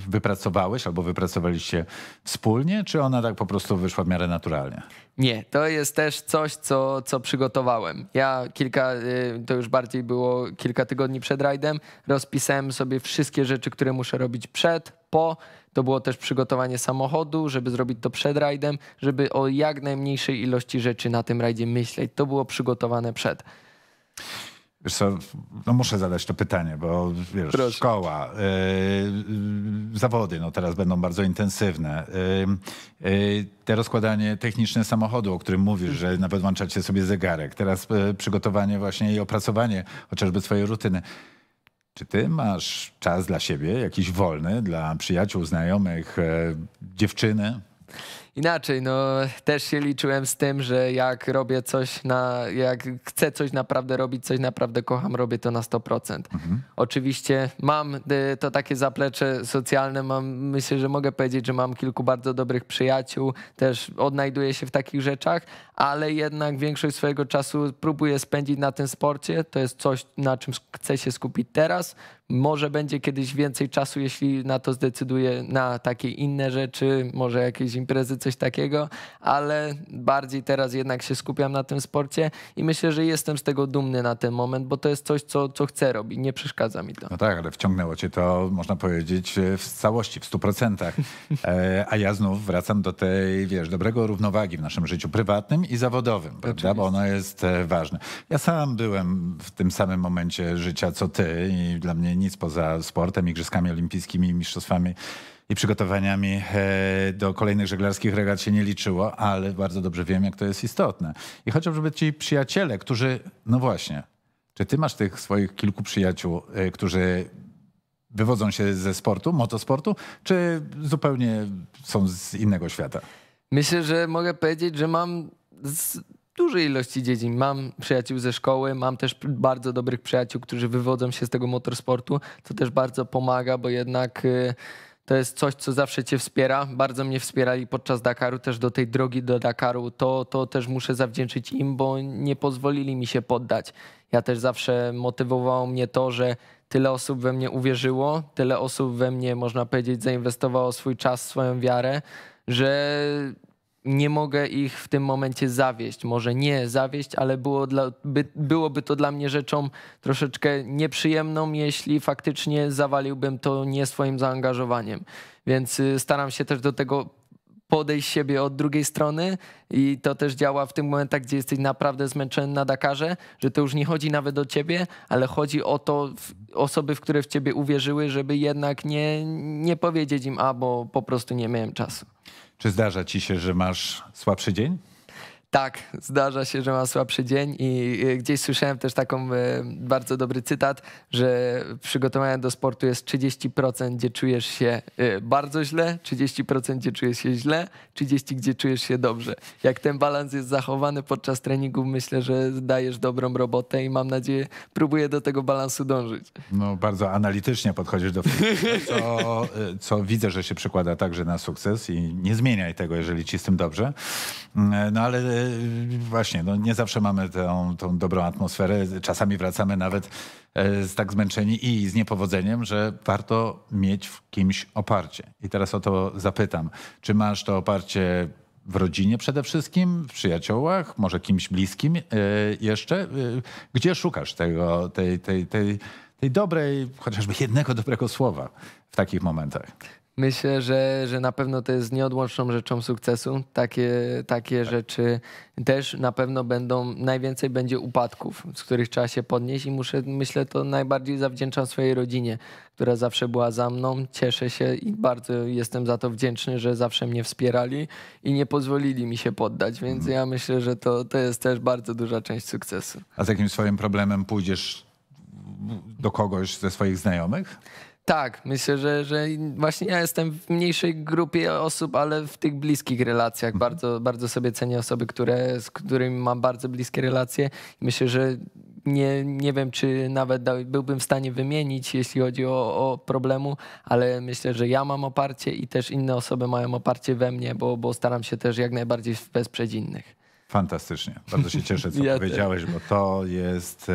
wypracowałeś albo wypracowaliście wspólnie, czy ona tak po prostu wyszła w miarę naturalnie? Nie, to jest też coś, co, co przygotowałem. Ja kilka, y, to już bardziej było kilka tygodni przed rajdem, rozpisałem sobie wszystkie rzeczy, które muszę robić przed, po. To było też przygotowanie samochodu, żeby zrobić to przed rajdem, żeby o jak najmniejszej ilości rzeczy na tym rajdzie myśleć. To było przygotowane przed. Wiesz co, no muszę zadać to pytanie, bo wiesz, Proszę. szkoła, y, y, zawody no teraz będą bardzo intensywne. Y, te rozkładanie techniczne samochodu, o którym mówisz, że nawet włączacie sobie zegarek. Teraz przygotowanie właśnie i opracowanie chociażby swojej rutyny. Czy ty masz czas dla siebie, jakiś wolny, dla przyjaciół, znajomych, dziewczyny? inaczej, no też się liczyłem z tym, że jak robię coś na, jak chcę coś naprawdę robić, coś naprawdę kocham, robię to na 100%. Mhm. Oczywiście mam y, to takie zaplecze socjalne, mam, myślę, że mogę powiedzieć, że mam kilku bardzo dobrych przyjaciół, też odnajduję się w takich rzeczach, ale jednak większość swojego czasu próbuję spędzić na tym sporcie, to jest coś, na czym chcę się skupić teraz, może będzie kiedyś więcej czasu, jeśli na to zdecyduję, na takie inne rzeczy, może jakieś imprezy coś takiego, ale bardziej teraz jednak się skupiam na tym sporcie i myślę, że jestem z tego dumny na ten moment, bo to jest coś, co, co chcę robić, nie przeszkadza mi to. No tak, ale wciągnęło cię to, można powiedzieć, w całości, w stu procentach. E, a ja znów wracam do tej, wiesz, dobrego równowagi w naszym życiu prywatnym i zawodowym, prawda? Bo ono jest e, ważne. Ja sam byłem w tym samym momencie życia co ty i dla mnie nic poza sportem, igrzyskami olimpijskimi, mistrzostwami i przygotowaniami e, do kolejnych żeglarskich regat się nie liczyło, ale bardzo dobrze wiem, jak to jest istotne. I chociażby ci przyjaciele, którzy, no właśnie, czy ty masz tych swoich kilku przyjaciół, e, którzy wywodzą się ze sportu, motosportu, czy zupełnie są z innego świata? Myślę, że mogę powiedzieć, że mam z dużej ilości dziedzin. Mam przyjaciół ze szkoły, mam też bardzo dobrych przyjaciół, którzy wywodzą się z tego motorsportu, co też bardzo pomaga, bo jednak. Yy to jest coś, co zawsze cię wspiera. Bardzo mnie wspierali podczas Dakaru, też do tej drogi do Dakaru. To, to też muszę zawdzięczyć im, bo nie pozwolili mi się poddać. Ja też zawsze motywowało mnie to, że tyle osób we mnie uwierzyło, tyle osób we mnie, można powiedzieć, zainwestowało swój czas, swoją wiarę, że nie mogę ich w tym momencie zawieść. Może nie zawieść, ale było dla, by, byłoby to dla mnie rzeczą troszeczkę nieprzyjemną, jeśli faktycznie zawaliłbym to nie swoim zaangażowaniem. Więc y, staram się też do tego podejść siebie od drugiej strony i to też działa w tym momentach, gdzie jesteś naprawdę zmęczony na Dakarze, że to już nie chodzi nawet o ciebie, ale chodzi o to osoby, w które w ciebie uwierzyły, żeby jednak nie, nie powiedzieć im, a bo po prostu nie miałem czasu. Czy zdarza ci się, że masz słabszy dzień? Tak, zdarza się, że ma słabszy dzień i gdzieś słyszałem też taką e, bardzo dobry cytat, że przygotowanie do sportu jest 30%, gdzie czujesz się e, bardzo źle, 30% gdzie czujesz się źle, 30% gdzie czujesz się dobrze. Jak ten balans jest zachowany podczas treningu, myślę, że dajesz dobrą robotę i mam nadzieję, próbuję do tego balansu dążyć. No bardzo analitycznie podchodzisz do co, e, co widzę, że się przekłada także na sukces i nie zmieniaj tego, jeżeli ci z tym dobrze. Mm, no ale właśnie, no nie zawsze mamy tą, tą dobrą atmosferę. Czasami wracamy nawet e, z tak zmęczeni i z niepowodzeniem, że warto mieć w kimś oparcie. I teraz o to zapytam. Czy masz to oparcie w rodzinie przede wszystkim, w przyjaciołach, może kimś bliskim e, jeszcze? E, gdzie szukasz tego, tej, tej, tej, tej dobrej, chociażby jednego dobrego słowa w takich momentach? Myślę, że, że na pewno to jest nieodłączną rzeczą sukcesu. Takie, takie tak. rzeczy też na pewno będą, najwięcej będzie upadków, z których trzeba się podnieść i muszę, myślę, to najbardziej zawdzięczam swojej rodzinie, która zawsze była za mną. Cieszę się i bardzo jestem za to wdzięczny, że zawsze mnie wspierali i nie pozwolili mi się poddać, więc mhm. ja myślę, że to, to jest też bardzo duża część sukcesu. A z jakim swoim problemem pójdziesz do kogoś ze swoich znajomych? Tak, myślę, że, że właśnie ja jestem w mniejszej grupie osób, ale w tych bliskich relacjach. Mhm. Bardzo, bardzo sobie cenię osoby, które, z którymi mam bardzo bliskie relacje. Myślę, że nie, nie wiem, czy nawet byłbym w stanie wymienić, jeśli chodzi o, o problemu, ale myślę, że ja mam oparcie i też inne osoby mają oparcie we mnie, bo, bo staram się też jak najbardziej wesprzeć innych. Fantastycznie. Bardzo się cieszę, co ja powiedziałeś, bo to jest e,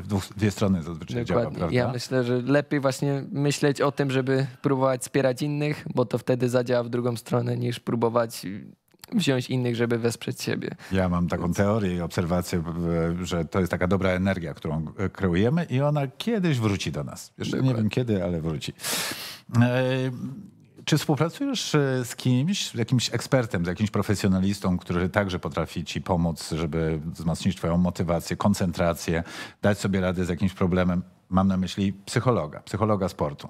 w dwie strony zazwyczaj Dokładnie. działa, prawda? Ja myślę, że lepiej właśnie myśleć o tym, żeby próbować wspierać innych, bo to wtedy zadziała w drugą stronę, niż próbować wziąć innych, żeby wesprzeć siebie. Ja mam taką teorię i obserwację, że to jest taka dobra energia, którą e, kreujemy i ona kiedyś wróci do nas. Jeszcze Dokładnie. nie wiem kiedy, ale wróci. E, czy współpracujesz e, z kimś, z jakimś ekspertem, z jakimś profesjonalistą, który także potrafi ci pomóc, żeby wzmocnić twoją motywację, koncentrację, dać sobie radę z jakimś problemem? Mam na myśli psychologa, psychologa sportu.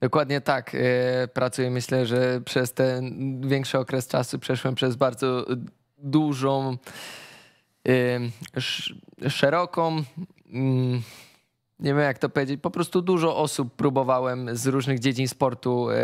Dokładnie tak. E, pracuję, myślę, że przez ten większy okres czasu przeszłem przez bardzo dużą, e, szeroką mm, nie wiem jak to powiedzieć, po prostu dużo osób próbowałem z różnych dziedzin sportu e,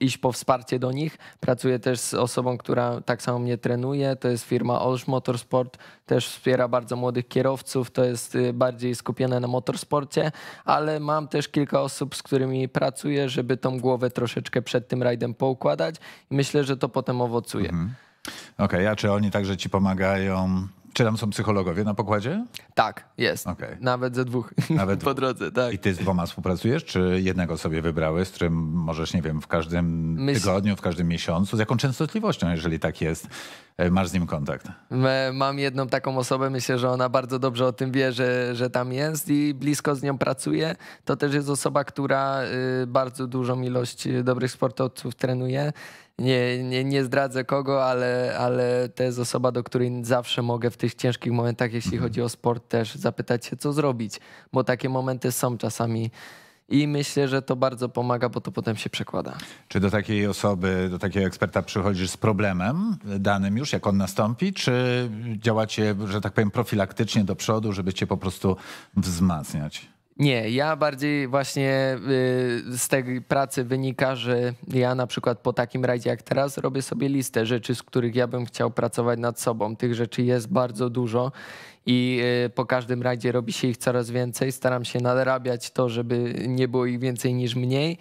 iść po wsparcie do nich. Pracuję też z osobą, która tak samo mnie trenuje, to jest firma Olsz Motorsport, też wspiera bardzo młodych kierowców, to jest e, bardziej skupione na motorsporcie, ale mam też kilka osób, z którymi pracuję, żeby tą głowę troszeczkę przed tym rajdem poukładać i myślę, że to potem owocuje. Mhm. Okej, okay, a czy oni także ci pomagają czy tam są psychologowie na pokładzie? Tak, jest. Okay. Nawet ze dwóch Nawet po drodze, tak. I ty z dwoma współpracujesz, czy jednego sobie wybrały, z którym możesz, nie wiem, w każdym Myśl... tygodniu, w każdym miesiącu, z jaką częstotliwością, jeżeli tak jest, e, masz z nim kontakt? Mam jedną taką osobę, myślę, że ona bardzo dobrze o tym wie, że, że tam jest i blisko z nią pracuje. To też jest osoba, która y, bardzo dużą ilość dobrych sportowców trenuje nie, nie, nie zdradzę kogo, ale, ale to jest osoba, do której zawsze mogę w tych ciężkich momentach, jeśli mhm. chodzi o sport, też zapytać się, co zrobić, bo takie momenty są czasami. I myślę, że to bardzo pomaga, bo to potem się przekłada. Czy do takiej osoby, do takiego eksperta przychodzisz z problemem danym już, jak on nastąpi, czy działacie, że tak powiem, profilaktycznie do przodu, żeby cię po prostu wzmacniać? Nie, ja bardziej właśnie y, z tej pracy wynika, że ja na przykład po takim rajdzie jak teraz robię sobie listę rzeczy, z których ja bym chciał pracować nad sobą. Tych rzeczy jest bardzo dużo i y, po każdym rajdzie robi się ich coraz więcej. Staram się nadrabiać to, żeby nie było ich więcej niż mniej.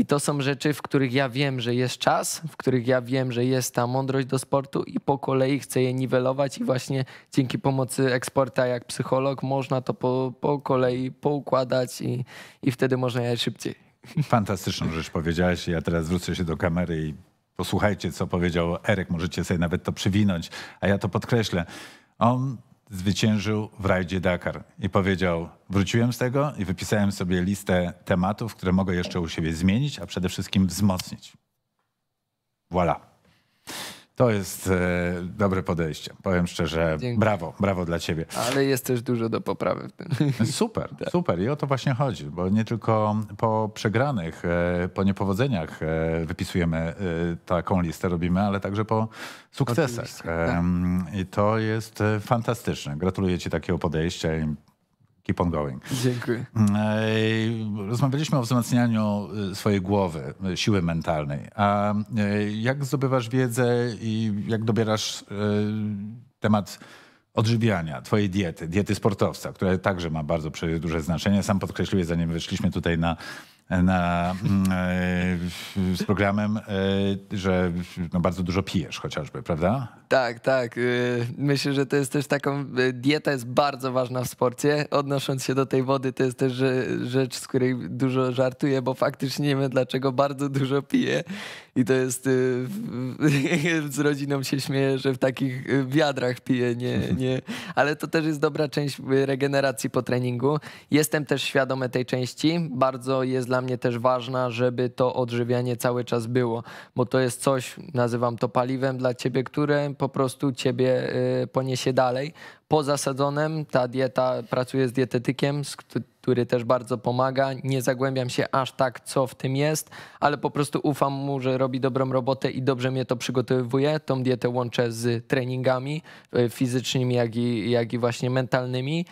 I to są rzeczy, w których ja wiem, że jest czas, w których ja wiem, że jest ta mądrość do sportu i po kolei chcę je niwelować i właśnie dzięki pomocy eksporta jak psycholog można to po, po kolei poukładać i, i wtedy można jechać szybciej. Fantastyczną rzecz powiedziałeś. Ja teraz wrócę się do kamery i posłuchajcie, co powiedział Erek. Możecie sobie nawet to przywinąć, a ja to podkreślę. On um, zwyciężył w rajdzie Dakar i powiedział: Wróciłem z tego i wypisałem sobie listę tematów, które mogę jeszcze u siebie zmienić, a przede wszystkim wzmocnić. Voilà. To jest e, dobre podejście. Powiem szczerze, Dziękuję. brawo, brawo dla ciebie. Ale jest też dużo do poprawy w tym. Super, tak. super. I o to właśnie chodzi, bo nie tylko po przegranych, e, po niepowodzeniach e, wypisujemy e, taką listę, robimy, ale także po sukcesach. Tak. I to jest e, fantastyczne. Gratuluję ci takiego podejścia i Keep on going. Dziękuję. Mm, e, rozmawialiśmy o wzmacnianiu e, swojej głowy, e, siły mentalnej. A jak zdobywasz wiedzę i jak dobierasz temat odżywiania, twojej diety, diety sportowca, która także ma bardzo duże znaczenie. Sam podkreśliłeś, zanim wyszliśmy tutaj na na, mm, e, z programem, e, że no bardzo dużo pijesz chociażby, prawda? Tak, tak. E, myślę, że to jest też taką, dieta jest bardzo ważna w sporcie. Odnosząc się do tej wody, to jest też rzecz, z której dużo żartuję, bo faktycznie nie wiem dlaczego bardzo dużo piję. I to jest, z rodziną się śmieję, że w takich wiadrach piję, nie, nie. Ale to też jest dobra część regeneracji po treningu. Jestem też świadomy tej części. Bardzo jest dla mnie też ważna, żeby to odżywianie cały czas było, bo to jest coś, nazywam to paliwem dla ciebie, które po prostu ciebie y, poniesie dalej. Poza sezonem ta dieta, pracuję z dietetykiem, który też bardzo pomaga. Nie zagłębiam się aż tak, co w tym jest, ale po prostu ufam mu, że robi dobrą robotę i dobrze mnie to przygotowuje. Tą dietę łączę z treningami y, fizycznymi, jak i, jak i właśnie mentalnymi.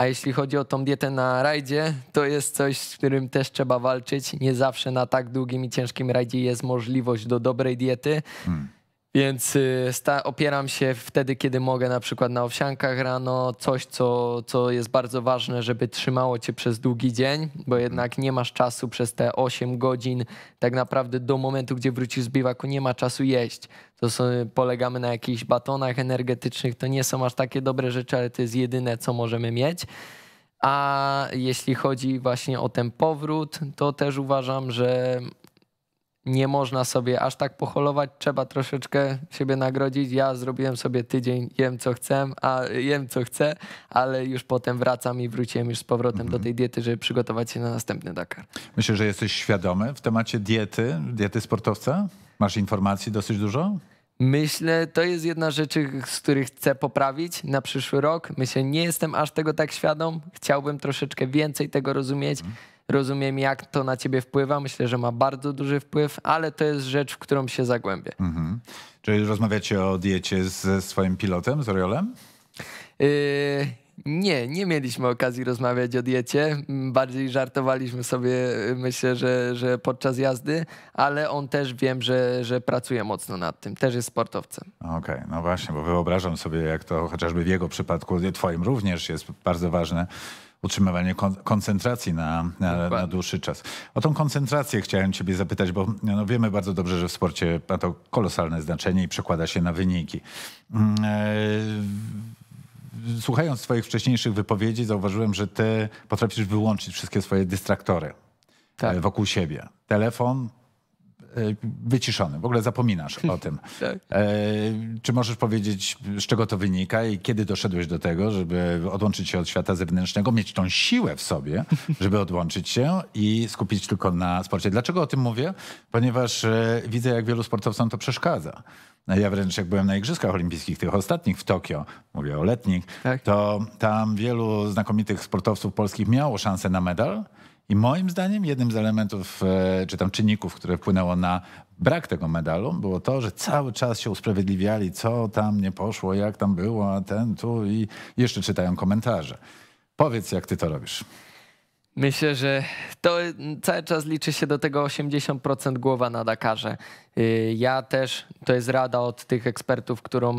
A jeśli chodzi o tą dietę na rajdzie, to jest coś, z którym też trzeba walczyć. Nie zawsze na tak długim i ciężkim rajdzie jest możliwość do dobrej diety. Hmm. Więc y, opieram się wtedy, kiedy mogę, na przykład na owsiankach rano, coś, co, co jest bardzo ważne, żeby trzymało cię przez długi dzień, bo mhm. jednak nie masz czasu przez te 8 godzin. Tak naprawdę do momentu, gdzie wrócisz z biwaku, nie ma czasu jeść. To są, polegamy na jakichś batonach energetycznych. To nie są aż takie dobre rzeczy, ale to jest jedyne, co możemy mieć. A jeśli chodzi właśnie o ten powrót, to też uważam, że nie można sobie aż tak poholować, trzeba troszeczkę siebie nagrodzić. Ja zrobiłem sobie tydzień, jem co chcę, a jem co chcę, ale już potem wracam i wróciłem już z powrotem mm -hmm. do mhm. tej diety, żeby przygotować się na następny Dakar. Myślę, że jesteś świadomy w temacie diety, diety sportowca? Masz informacji dosyć dużo? Myślę, to jest jedna z rzeczy, z których chcę poprawić na przyszły rok. Myślę, nie jestem aż tego tak świadom. Chciałbym troszeczkę więcej tego rozumieć. Mm -hmm rozumiem jak to na ciebie wpływa, myślę, że ma bardzo duży wpływ, ale to jest rzecz, w którą się zagłębię. Mhm. Czyli rozmawiacie o diecie ze swoim pilotem, z Oriolem? Yy, nie, nie mieliśmy okazji rozmawiać o diecie. Bardziej żartowaliśmy sobie, yy, myślę, że, że podczas jazdy, ale on też wiem, że, że pracuje mocno nad tym. Też jest sportowcem. Okej, okay, no właśnie, bo wyobrażam sobie, jak to chociażby w jego przypadku, twoim również jest bardzo ważne utrzymywanie kon koncentracji na, na, na, dłuższy czas. O tą koncentrację chciałem ciebie zapytać, bo no, no, wiemy bardzo dobrze, że w sporcie ma to kolosalne znaczenie i przekłada się na wyniki. Mm, e, słuchając twoich wcześniejszych wypowiedzi, zauważyłem, że ty potrafisz wyłączyć wszystkie swoje dystraktory tak. E, wokół siebie. Telefon, E, wyciszony. W ogóle zapominasz o tym. tak. Czy możesz powiedzieć, z czego to wynika i kiedy doszedłeś do tego, żeby odłączyć się od świata zewnętrznego, mieć tą siłę w sobie, żeby odłączyć się i skupić tylko na sporcie? Dlaczego o tym mówię? Ponieważ e, widzę, jak wielu sportowcom to przeszkadza. Ja wręcz jak byłem na Igrzyskach Olimpijskich, tych ostatnich w Tokio, mówię o letnich, tak. to tam wielu znakomitych sportowców polskich miało szansę na medal, i moim zdaniem jednym z elementów, e, czy tam czynników, które wpłynęło na brak tego medalu, było to, że cały czas się usprawiedliwiali, co tam nie poszło, jak tam było, a ten, tu i jeszcze czytają komentarze. Powiedz, jak ty to robisz. Myślę, że to cały czas liczy się do tego 80% głowa na Dakarze. Y, ja też, to jest rada od tych ekspertów, którą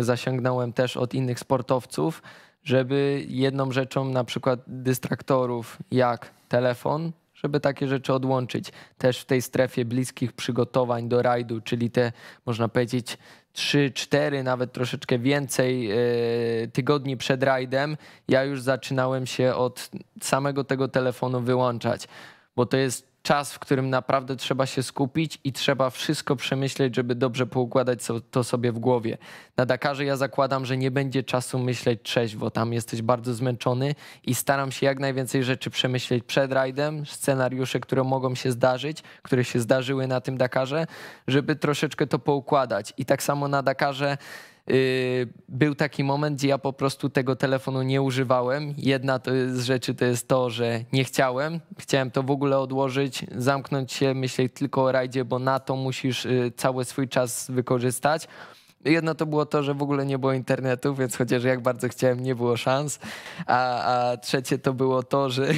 zasiągnąłem też od innych sportowców, żeby jedną rzeczą, na przykład dystraktorów, jak telefon, żeby takie rzeczy odłączyć. Też w tej strefie bliskich przygotowań do rajdu, czyli te, można powiedzieć, 3, 4, nawet troszeczkę więcej yy, tygodni przed rajdem, ja już zaczynałem się od samego tego telefonu wyłączać, bo to jest czas, w którym naprawdę trzeba się skupić i trzeba wszystko przemyśleć, żeby dobrze poukładać to sobie w głowie. Na Dakarze ja zakładam, że nie będzie czasu myśleć trzeźwo, tam jesteś bardzo zmęczony i staram się jak najwięcej rzeczy przemyśleć przed rajdem, scenariusze, które mogą się zdarzyć, które się zdarzyły na tym Dakarze, żeby troszeczkę to poukładać. I tak samo na Dakarze Y, był taki moment, gdzie ja po prostu tego telefonu nie używałem. Jedna to z rzeczy to jest to, że nie chciałem. Chciałem to w ogóle odłożyć, zamknąć się, myśleć tylko o rajdzie, bo na to musisz y, cały swój czas wykorzystać. Jedno to było to, że w ogóle nie było internetu, więc chociaż jak bardzo chciałem, nie było szans. A, a trzecie to było to, że,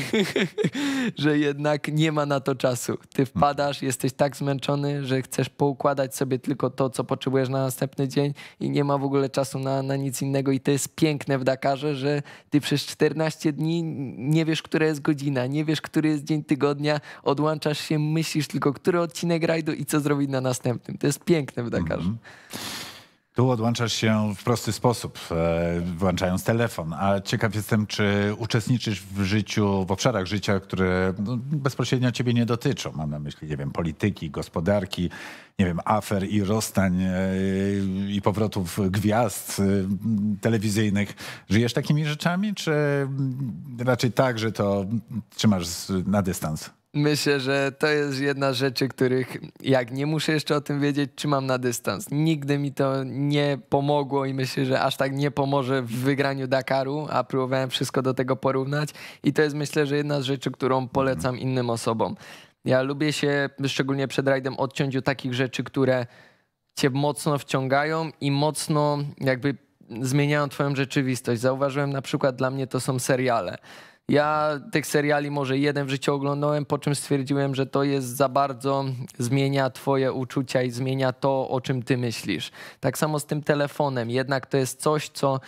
że jednak nie ma na to czasu. Ty wpadasz, jesteś tak zmęczony, że chcesz poukładać sobie tylko to, co potrzebujesz na następny dzień i nie ma w ogóle czasu na, na nic innego. I to jest piękne w Dakarze, że ty przez 14 dni nie wiesz, która jest godzina, nie wiesz, który jest dzień tygodnia, odłączasz się, myślisz tylko, który odcinek rajdu i co zrobić na następnym. To jest piękne w Dakarze. Mm -hmm. Tu odłączasz się w prosty sposób, e, włączając telefon. A ciekaw jestem, czy uczestniczysz w życiu, w obszarach życia, które no, bezpośrednio ciebie nie dotyczą. Mam na myśli, nie wiem, polityki, gospodarki, nie wiem, afer i rozstań e, i powrotów gwiazd e, telewizyjnych. Żyjesz takimi rzeczami, czy raczej tak, że to trzymasz na dystans? Myślę, że to jest jedna z rzeczy, których jak nie muszę jeszcze o tym wiedzieć, czy mam na dystans. Nigdy mi to nie pomogło i myślę, że aż tak nie pomoże w wygraniu Dakaru, a próbowałem wszystko do tego porównać i to jest myślę, że jedna z rzeczy, którą polecam mhm. innym osobom. Ja lubię się, szczególnie przed rajdem, odciąć od takich rzeczy, które cię mocno wciągają i mocno jakby zmieniają twoją rzeczywistość. Zauważyłem na przykład dla mnie to są seriale. Ja tych seriali może jeden w życiu oglądałem, po czym stwierdziłem, że to jest za bardzo, zmienia twoje uczucia i zmienia to, o czym ty myślisz. Tak samo z tym telefonem. Jednak to jest coś, co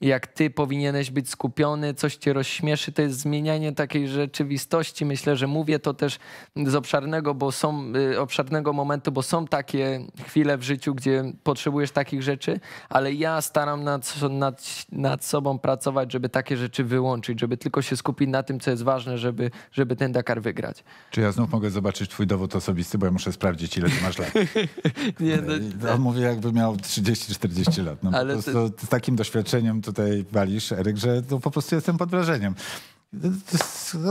jak ty powinieneś być skupiony, coś cię rozśmieszy, to jest zmienianie takiej rzeczywistości. Myślę, że mówię to też z obszarnego, bo są, y, obszarnego momentu, bo są takie chwile w życiu, gdzie potrzebujesz takich rzeczy, ale ja staram nad, nad, nad sobą pracować, żeby takie rzeczy wyłączyć, żeby tylko się skupić na tym, co jest ważne, żeby, żeby ten Dakar wygrać. Czy ja znów mogę zobaczyć twój dowód osobisty, bo ja muszę sprawdzić, ile ty masz lat. Nie, no, On no, jakby miał 30-40 lat. No, ale z takim doświadczeniem tutaj walisz, Eryk, że to no po prostu jestem pod wrażeniem.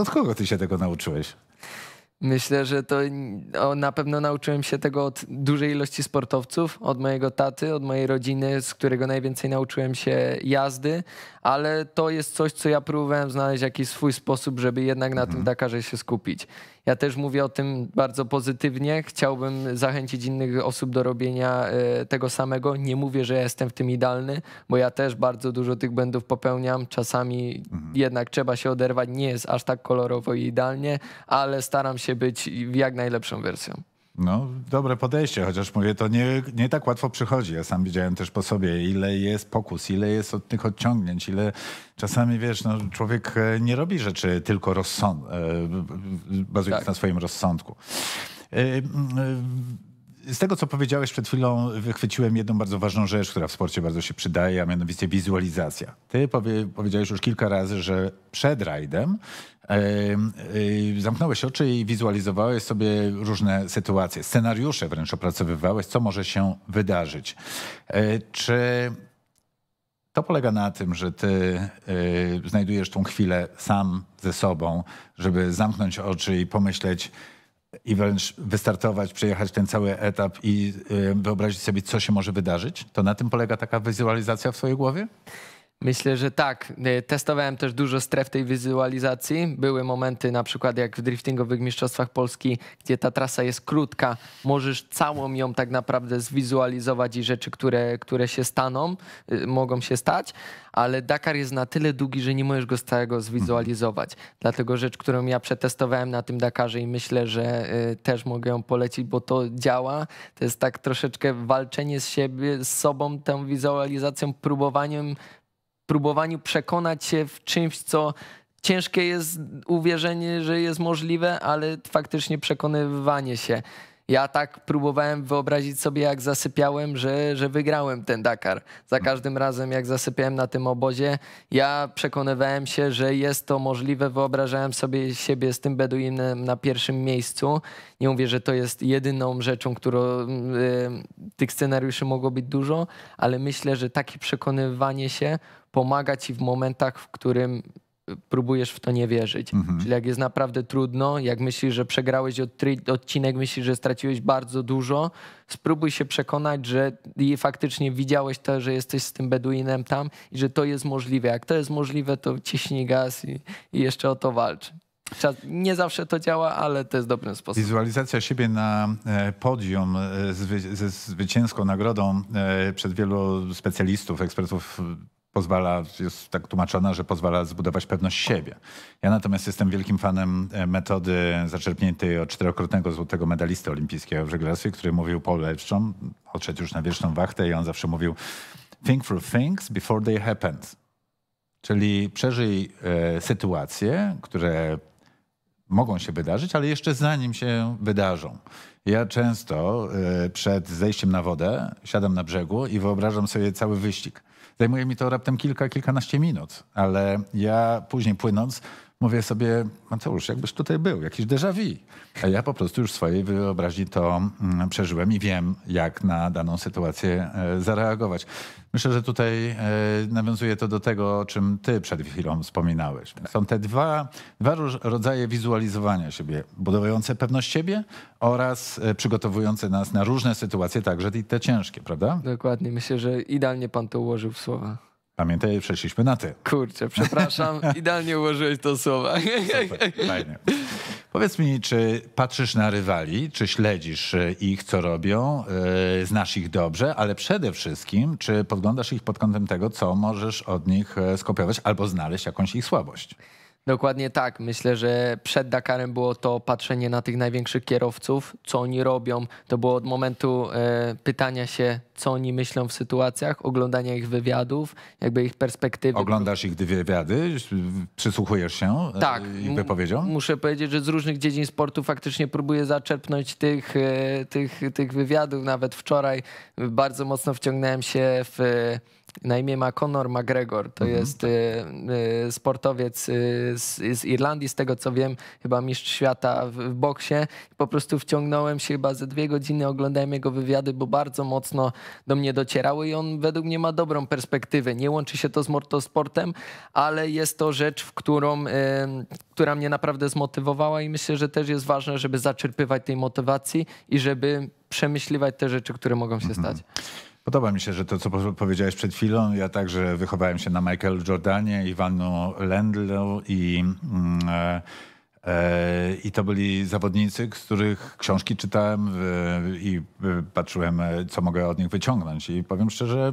Od kogo ty się tego nauczyłeś? Myślę, że to o, na pewno nauczyłem się tego od dużej ilości sportowców, od mojego taty, od mojej rodziny, z którego najwięcej nauczyłem się jazdy, ale to jest coś, co ja próbowałem znaleźć jakiś swój sposób, żeby jednak na mhm. tym Dakarze się skupić. Ja też mówię o tym bardzo pozytywnie. Chciałbym zachęcić innych osób do robienia e, tego samego. Nie mówię, że jestem w tym idealny, bo ja też bardzo dużo tych błędów popełniam. Czasami mhm. jednak trzeba się oderwać. Nie jest aż tak kolorowo i idealnie, ale staram się być jak najlepszą wersją. No, dobre podejście, chociaż mówię, to nie, nie tak łatwo przychodzi. Ja sam widziałem też po sobie, ile jest pokus, ile jest od tych odciągnięć, ile czasami, wiesz, no, człowiek e, nie robi rzeczy tylko rozsąd, e, bazując tak. na swoim rozsądku. E, mm, z tego, co powiedziałeś przed chwilą, wychwyciłem jedną bardzo ważną rzecz, która w sporcie bardzo się przydaje, a mianowicie wizualizacja. Ty powie, powiedziałeś już kilka razy, że przed rajdem Y, zamknąłeś oczy i wizualizowałeś sobie różne sytuacje, scenariusze wręcz opracowywałeś, co może się wydarzyć. E, czy to polega na tym, że ty y, znajdujesz tą chwilę sam ze sobą, żeby zamknąć oczy i pomyśleć, i wręcz wystartować, przejechać ten cały etap i y, wyobrazić sobie, co się może wydarzyć? To na tym polega taka wizualizacja w twojej głowie? Myślę, że tak. E, testowałem też dużo stref tej wizualizacji. Były momenty, na przykład jak w driftingowych mistrzostwach Polski, gdzie ta trasa jest krótka, możesz całą ją tak naprawdę zwizualizować i rzeczy, które, które się staną, e, mogą się stać, ale Dakar jest na tyle długi, że nie możesz go z całego zwizualizować. Dlatego rzecz, którą ja przetestowałem na tym Dakarze i myślę, że e, też mogę ją polecić, bo to działa. To jest tak troszeczkę walczenie z siebie, z sobą, tą wizualizacją, próbowaniem próbowaniu przekonać się w czymś, co ciężkie jest uwierzenie, że jest możliwe, ale faktycznie przekonywanie się. Ja tak próbowałem wyobrazić sobie, jak zasypiałem, że, że wygrałem ten Dakar. Za każdym razem, jak zasypiałem na tym obozie, ja przekonywałem się, że jest to możliwe. Wyobrażałem sobie siebie z tym Beduinem na pierwszym miejscu. Nie mówię, że to jest jedyną rzeczą, którą y, tych scenariuszy mogło być dużo, ale myślę, że takie przekonywanie się pomaga ci w momentach, w którym y, próbujesz w to nie wierzyć. Mhm. Czyli jak jest naprawdę trudno, jak myślisz, że przegrałeś odcinek, myślisz, że straciłeś bardzo dużo, spróbuj się przekonać, że faktycznie widziałeś to, że jesteś z tym Beduinem tam i że to jest możliwe. Jak to jest możliwe, to ciśnij gaz i, i jeszcze o to walcz. Nie zawsze to działa, ale to jest dobry sposób. Wizualizacja siebie na e, podium e, ze zwycięską nagrodą e, przed wielu specjalistów, ekspertów pozwala, jest tak tłumaczona, że pozwala zbudować pewność siebie. Ja natomiast jestem wielkim fanem e, metody zaczerpniętej od czterokrotnego złotego medalisty olimpijskiego w żeglarstwie, który mówił Paul Lepszczom, odszedł już na wieczną wachtę i on zawsze mówił think through things before they happen. Czyli przeżyj e, sytuacje, które mogą się wydarzyć, ale jeszcze zanim się wydarzą. Ja często e, przed zejściem na wodę siadam na brzegu i wyobrażam sobie cały wyścig. Zajmuje mi to raptem kilka, kilkanaście minut, ale ja później płynąc mówię sobie, Mateusz, jakbyś tutaj był, jakiś déjà vu. A ja po prostu już w swojej wyobraźni to mm, przeżyłem i wiem, jak na daną sytuację e, zareagować. Myślę, że tutaj e, nawiązuje to do tego, o czym ty przed chwilą wspominałeś. Tak. Są te dwa, dwa rodzaje wizualizowania siebie, budowujące pewność siebie oraz e, przygotowujące nas na różne sytuacje, także te ciężkie, prawda? Dokładnie. Myślę, że idealnie pan to ułożył w słowa. Pamiętaj, przeszliśmy na ty. Kurczę, przepraszam, idealnie ułożyłeś to słowa. Super, fajnie. Powiedz mi, czy patrzysz na rywali, czy śledzisz e, ich, co robią, e, znasz ich dobrze, ale przede wszystkim, czy podglądasz ich pod kątem tego, co możesz od nich e, skopiować albo znaleźć jakąś ich słabość? Dokładnie tak. Myślę, że przed Dakarem było to patrzenie na tych największych kierowców, co oni robią. To było od momentu e, pytania się, co oni myślą w sytuacjach, oglądania ich wywiadów, jakby ich perspektywy. Oglądasz ich wywiady? Przysłuchujesz się e, tak, ich wypowiedziom? Muszę powiedzieć, że z różnych dziedzin sportu faktycznie próbuję zaczerpnąć tych, e, tych, tych wywiadów. Nawet wczoraj bardzo mocno wciągnąłem się w na imię ma Conor McGregor. To mhm. jest y, y, sportowiec y, z, z, Irlandii, z tego co wiem, chyba mistrz świata w, w boksie. Po prostu wciągnąłem się chyba ze dwie godziny, oglądałem jego wywiady, bo bardzo mocno do mnie docierały i on według mnie ma dobrą perspektywę. Nie łączy się to z mortosportem, ale jest to rzecz, w którą, która mnie naprawdę zmotywowała i myślę, że też jest ważne, żeby zaczerpywać tej motywacji i żeby przemyśliwać te rzeczy, które mogą się mhm. stać. Podoba mi się, że to, co powiedziałeś przed chwilą, ja także wychowałem się na Michael Jordanie, Iwanu Lendlu i... Mm, e, e, i to byli zawodnicy, z których książki czytałem i e, patrzyłem, co mogę od nich wyciągnąć. I powiem szczerze,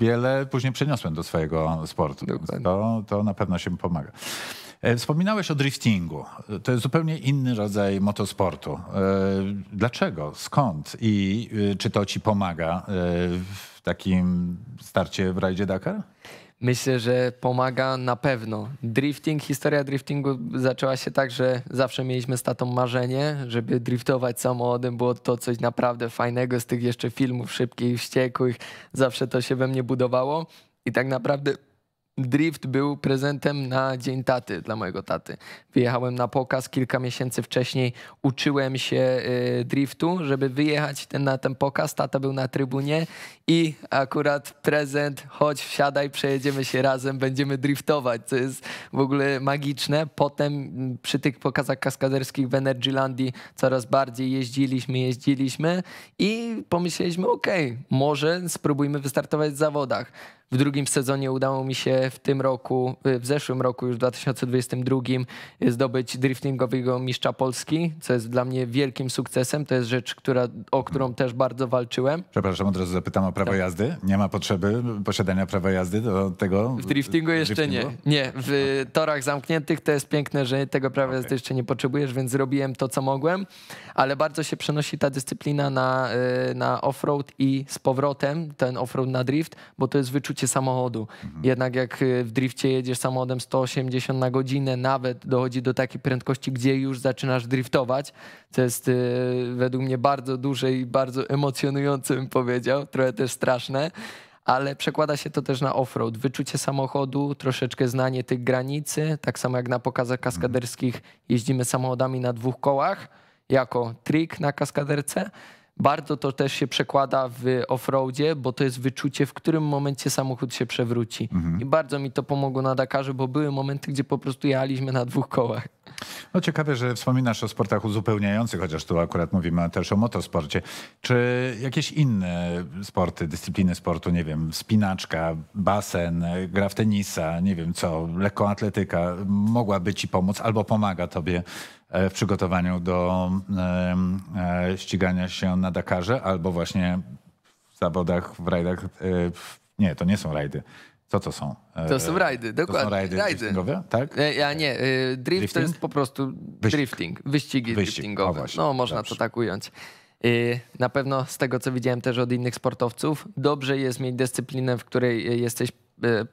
wiele później przeniosłem do swojego sportu. To, to na pewno się pomaga. E, wspominałeś o driftingu. To jest zupełnie inny rodzaj motosportu. E, dlaczego? Skąd? I e, czy to ci pomaga w takim starcie w rajdzie Dakar? Myślę, że pomaga na pewno. Drifting, historia driftingu zaczęła się tak, że zawsze mieliśmy z tatą marzenie, żeby driftować samochodem. Było to coś naprawdę fajnego z tych jeszcze filmów szybkich, wściekłych. Zawsze to się we mnie budowało. I tak naprawdę Drift był prezentem na dzień taty dla mojego taty. Wyjechałem na pokaz kilka miesięcy wcześniej, uczyłem się y, driftu, żeby wyjechać ten, na ten pokaz. Tata był na trybunie i akurat prezent, chodź, wsiadaj, przejedziemy się razem, będziemy driftować, co jest w ogóle magiczne. Potem mm, przy tych pokazach kaskaderskich w Energylandii coraz bardziej jeździliśmy, jeździliśmy i pomyśleliśmy, ok, może spróbujmy wystartować w zawodach. W drugim sezonie udało mi się w tym roku, y, w zeszłym roku, już w 2022, y, zdobyć driftingowego mistrza Polski, co jest dla mnie wielkim sukcesem. To jest rzecz, która, o którą też bardzo walczyłem. Przepraszam, od razu zapytam, ma prawa tak. jazdy? Nie ma potrzeby posiadania prawa jazdy do tego? W driftingu jeszcze driftingu? nie. Nie, w torach zamkniętych to jest piękne, że tego prawa okay. jazdy jeszcze nie potrzebujesz, więc zrobiłem to, co mogłem, ale bardzo się przenosi ta dyscyplina na, y, na offroad i z powrotem ten offroad na drift, bo to jest wyczucie samochodu. Mhm. Jednak jak y, w drifcie jedziesz samochodem 180 na godzinę, nawet dochodzi do takiej prędkości, gdzie już zaczynasz driftować, co jest y, według mnie bardzo duże i bardzo emocjonujące, bym powiedział. Trochę to jest straszne, ale przekłada się to też na off-road. Wyczucie samochodu, troszeczkę znanie tych granicy, tak samo jak na pokazach mhm. kaskaderskich jeździmy samochodami na dwóch kołach jako trik na kaskaderce, bardzo to też się przekłada w offroadzie, bo to jest wyczucie, w którym momencie samochód się przewróci. Mhm. I bardzo mi to pomogło na Dakarze, bo były momenty, gdzie po prostu jechaliśmy na dwóch kołach. No ciekawe, że wspominasz o sportach uzupełniających, chociaż tu akurat mówimy też o motosporcie. Czy jakieś inne sporty, dyscypliny sportu, nie wiem, wspinaczka, basen, gra w tenisa, nie wiem co, lekkoatletyka mogłaby ci pomóc albo pomaga tobie E, w przygotowaniu do e, ścigania się na Dakarze albo właśnie w zawodach, w rajdach. E, nie, to nie są rajdy. Co to są? To są rajdy, dokładnie. To są rajdy, rajdy. tak? Ja nie, drift drifting? to jest po prostu Wyścig. drifting, wyścigi Wyścig. driftingowe. no, można dobrze. to tak ująć. Na pewno z tego, co widziałem też od innych sportowców, dobrze jest mieć dyscyplinę, w której jesteś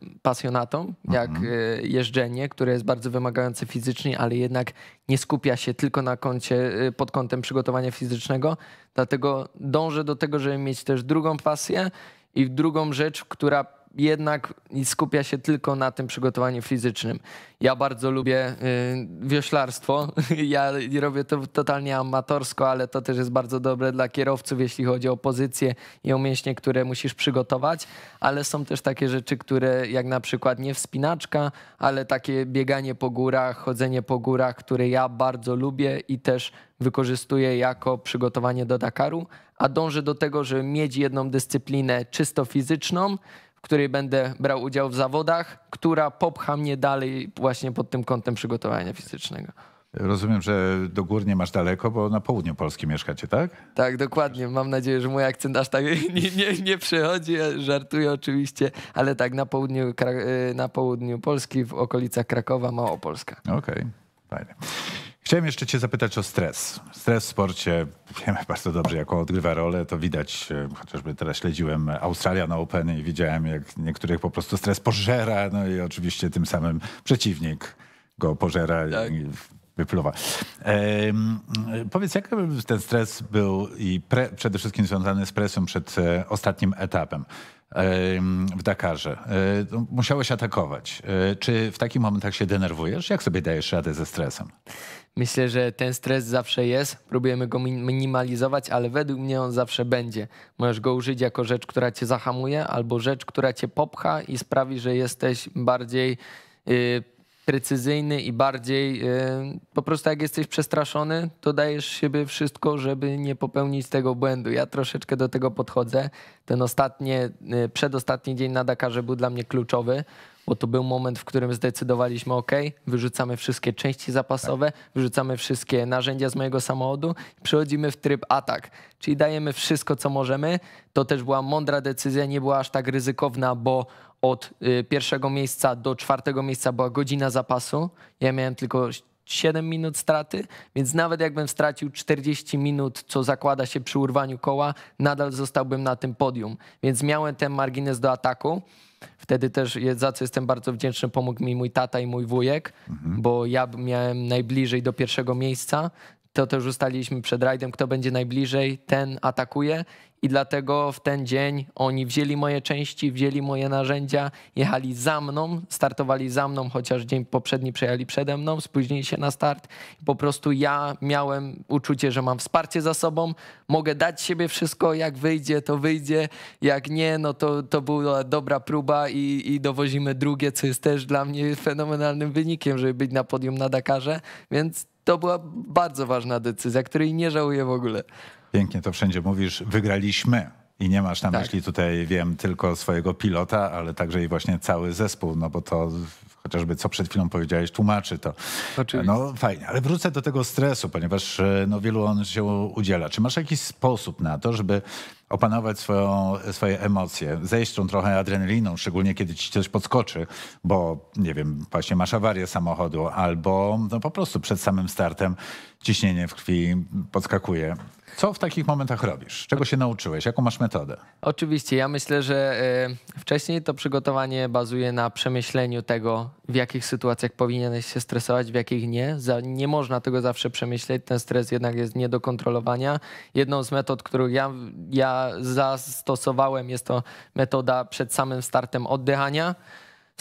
Y, pasjonatom, jak mhm. y, jeżdżenie, które jest bardzo wymagające fizycznie, ale jednak nie skupia się tylko na koncie, y, pod kątem przygotowania fizycznego. Dlatego dążę do tego, żeby mieć też drugą pasję i drugą rzecz, która jednak skupia się tylko na tym przygotowaniu fizycznym. Ja bardzo lubię y, wioślarstwo. Ja robię to totalnie amatorsko, ale to też jest bardzo dobre dla kierowców, jeśli chodzi o pozycję i o mięśnie, które musisz przygotować. Ale są też takie rzeczy, które jak na przykład nie wspinaczka, ale takie bieganie po górach, chodzenie po górach, które ja bardzo lubię i też wykorzystuję jako przygotowanie do Dakaru, a dążę do tego, żeby mieć jedną dyscyplinę czysto fizyczną, w której będę brał udział w zawodach, która popcha mnie dalej właśnie pod tym kątem przygotowania fizycznego. Rozumiem, że do nie masz daleko, bo na południu Polski mieszkacie, tak? Tak, dokładnie. Mam nadzieję, że mój akcent aż tak nie, nie, nie przychodzi. Żartuję oczywiście, ale tak, na południu, y, na południu Polski, w okolicach Krakowa, Małopolska. Okej, okay, fajnie. Chciałem jeszcze Cię zapytać o stres. Stres w sporcie wiemy bardzo dobrze, jaką odgrywa rolę. To widać, e, chociażby teraz śledziłem Australian Open i widziałem, jak niektórych po prostu stres pożera. No i oczywiście tym samym przeciwnik go pożera. Tak. I wypluwa. powiedz, jak ten stres był i pre, przede wszystkim związany z presją przed e, ostatnim etapem? w Dakarze. E, musiałeś atakować. Czy w takich momentach się denerwujesz? Jak sobie dajesz radę ze stresem? Myślę, że ten stres zawsze jest, próbujemy go minimalizować, ale według mnie on zawsze będzie. Możesz go użyć jako rzecz, która cię zahamuje, albo rzecz, która cię popcha i sprawi, że jesteś bardziej yy, precyzyjny i bardziej yy, po prostu jak jesteś przestraszony, to dajesz siebie wszystko, żeby nie popełnić tego błędu. Ja troszeczkę do tego podchodzę. Ten ostatni, yy, przedostatni dzień na Dakarze był dla mnie kluczowy bo to był moment, w którym zdecydowaliśmy, ok, wyrzucamy wszystkie części zapasowe, tak. wyrzucamy wszystkie narzędzia z mojego samochodu, przechodzimy w tryb atak, czyli dajemy wszystko, co możemy. To też była mądra decyzja, nie była aż tak ryzykowna, bo od y, pierwszego miejsca do czwartego miejsca była godzina zapasu. Ja miałem tylko 7 minut straty, więc nawet jakbym stracił 40 minut, co zakłada się przy urwaniu koła, nadal zostałbym na tym podium. Więc miałem ten margines do ataku. Wtedy też, jest, za co jestem bardzo wdzięczny, pomógł mi mój tata i mój wujek, mhm. bo ja miałem najbliżej do pierwszego miejsca, to też ustaliliśmy przed rajdem, kto będzie najbliżej, ten atakuje i dlatego w ten dzień oni wzięli moje części, wzięli moje narzędzia, jechali za mną, startowali za mną, chociaż dzień poprzedni przejęli przede mną, spóźnili się na start. Po prostu ja miałem uczucie, że mam wsparcie za sobą, mogę dać siebie wszystko, jak wyjdzie, to wyjdzie, jak nie, no to, to była dobra próba i, i dowozimy drugie, co jest też dla mnie fenomenalnym wynikiem, żeby być na podium na Dakarze, więc to była bardzo ważna decyzja, której nie żałuję w ogóle. Pięknie to wszędzie mówisz, wygraliśmy. I nie masz na tak. myśli tutaj, wiem, tylko swojego pilota, ale także i właśnie cały zespół, no bo to chociażby co przed chwilą powiedziałeś, tłumaczy to. Oczywiście. No fajnie, ale wrócę do tego stresu, ponieważ e, no, wielu on się udziela. Czy masz jakiś sposób na to, żeby opanować swoją, swoje emocje, zejść tą trochę adrenaliną, szczególnie kiedy ci coś podskoczy, bo nie wiem, właśnie masz awarię samochodu albo no, po prostu przed samym startem ciśnienie w krwi podskakuje. Co w takich momentach robisz? Czego się nauczyłeś? Jaką masz metodę? Oczywiście, ja myślę, że e, wcześniej to przygotowanie bazuje na przemyśleniu tego, w jakich sytuacjach powinieneś się stresować, w jakich nie. Nie można tego zawsze przemyśleć, ten stres jednak jest nie do kontrolowania. Jedną z metod, którą ja, ja zastosowałem, jest to metoda przed samym startem oddychania.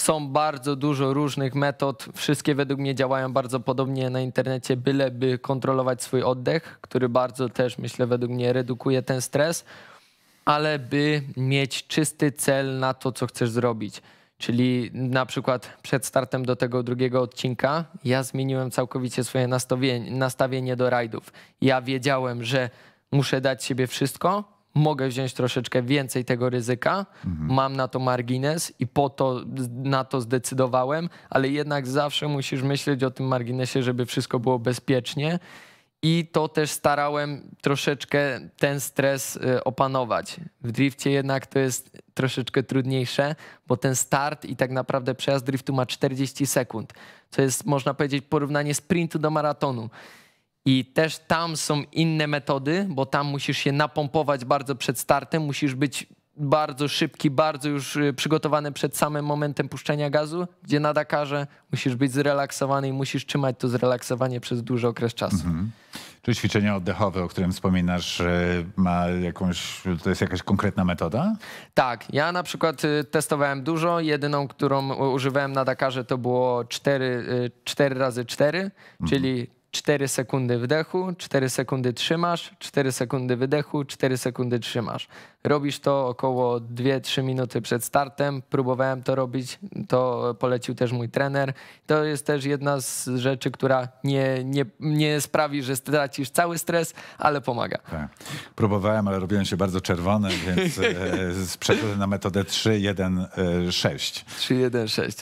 Są bardzo dużo różnych metod, wszystkie według mnie działają bardzo podobnie na internecie, byleby kontrolować swój oddech, który bardzo też myślę według mnie redukuje ten stres, ale by mieć czysty cel na to, co chcesz zrobić. Czyli na przykład przed startem do tego drugiego odcinka ja zmieniłem całkowicie swoje nastawienie, nastawienie do rajdów. Ja wiedziałem, że muszę dać siebie wszystko, mogę wziąć troszeczkę więcej tego ryzyka, mhm. mam na to margines i po to na to zdecydowałem, ale jednak zawsze musisz myśleć o tym marginesie, żeby wszystko było bezpiecznie. I to też starałem troszeczkę ten stres y, opanować. W drifcie jednak to jest troszeczkę trudniejsze, bo ten start i tak naprawdę przejazd driftu ma 40 sekund, co jest można powiedzieć porównanie sprintu do maratonu. I też tam są inne metody, bo tam musisz się napompować bardzo przed startem, musisz być bardzo szybki, bardzo już y, przygotowany przed samym momentem puszczenia gazu, gdzie na Dakarze musisz być zrelaksowany i musisz trzymać to zrelaksowanie przez duży okres czasu. Mhm. Czy ćwiczenie oddechowe, o którym wspominasz, y, ma jakąś, to jest jakaś konkretna metoda? Tak, ja na przykład y, testowałem dużo. Jedyną, którą używałem na Dakarze, to było 4, 4 razy 4 mhm. czyli 4 sekundy wdechu, 4 sekundy trzymasz, 4 sekundy wydechu, 4 sekundy trzymasz. Robisz to około 2-3 minuty przed startem. Próbowałem to robić, to polecił też mój trener. To jest też jedna z rzeczy, która nie, nie, nie sprawi, że stracisz cały stres, ale pomaga. Tak. Próbowałem, ale robiłem się bardzo czerwony, więc e, przechodzę na metodę 3-1-6. 3-1-6.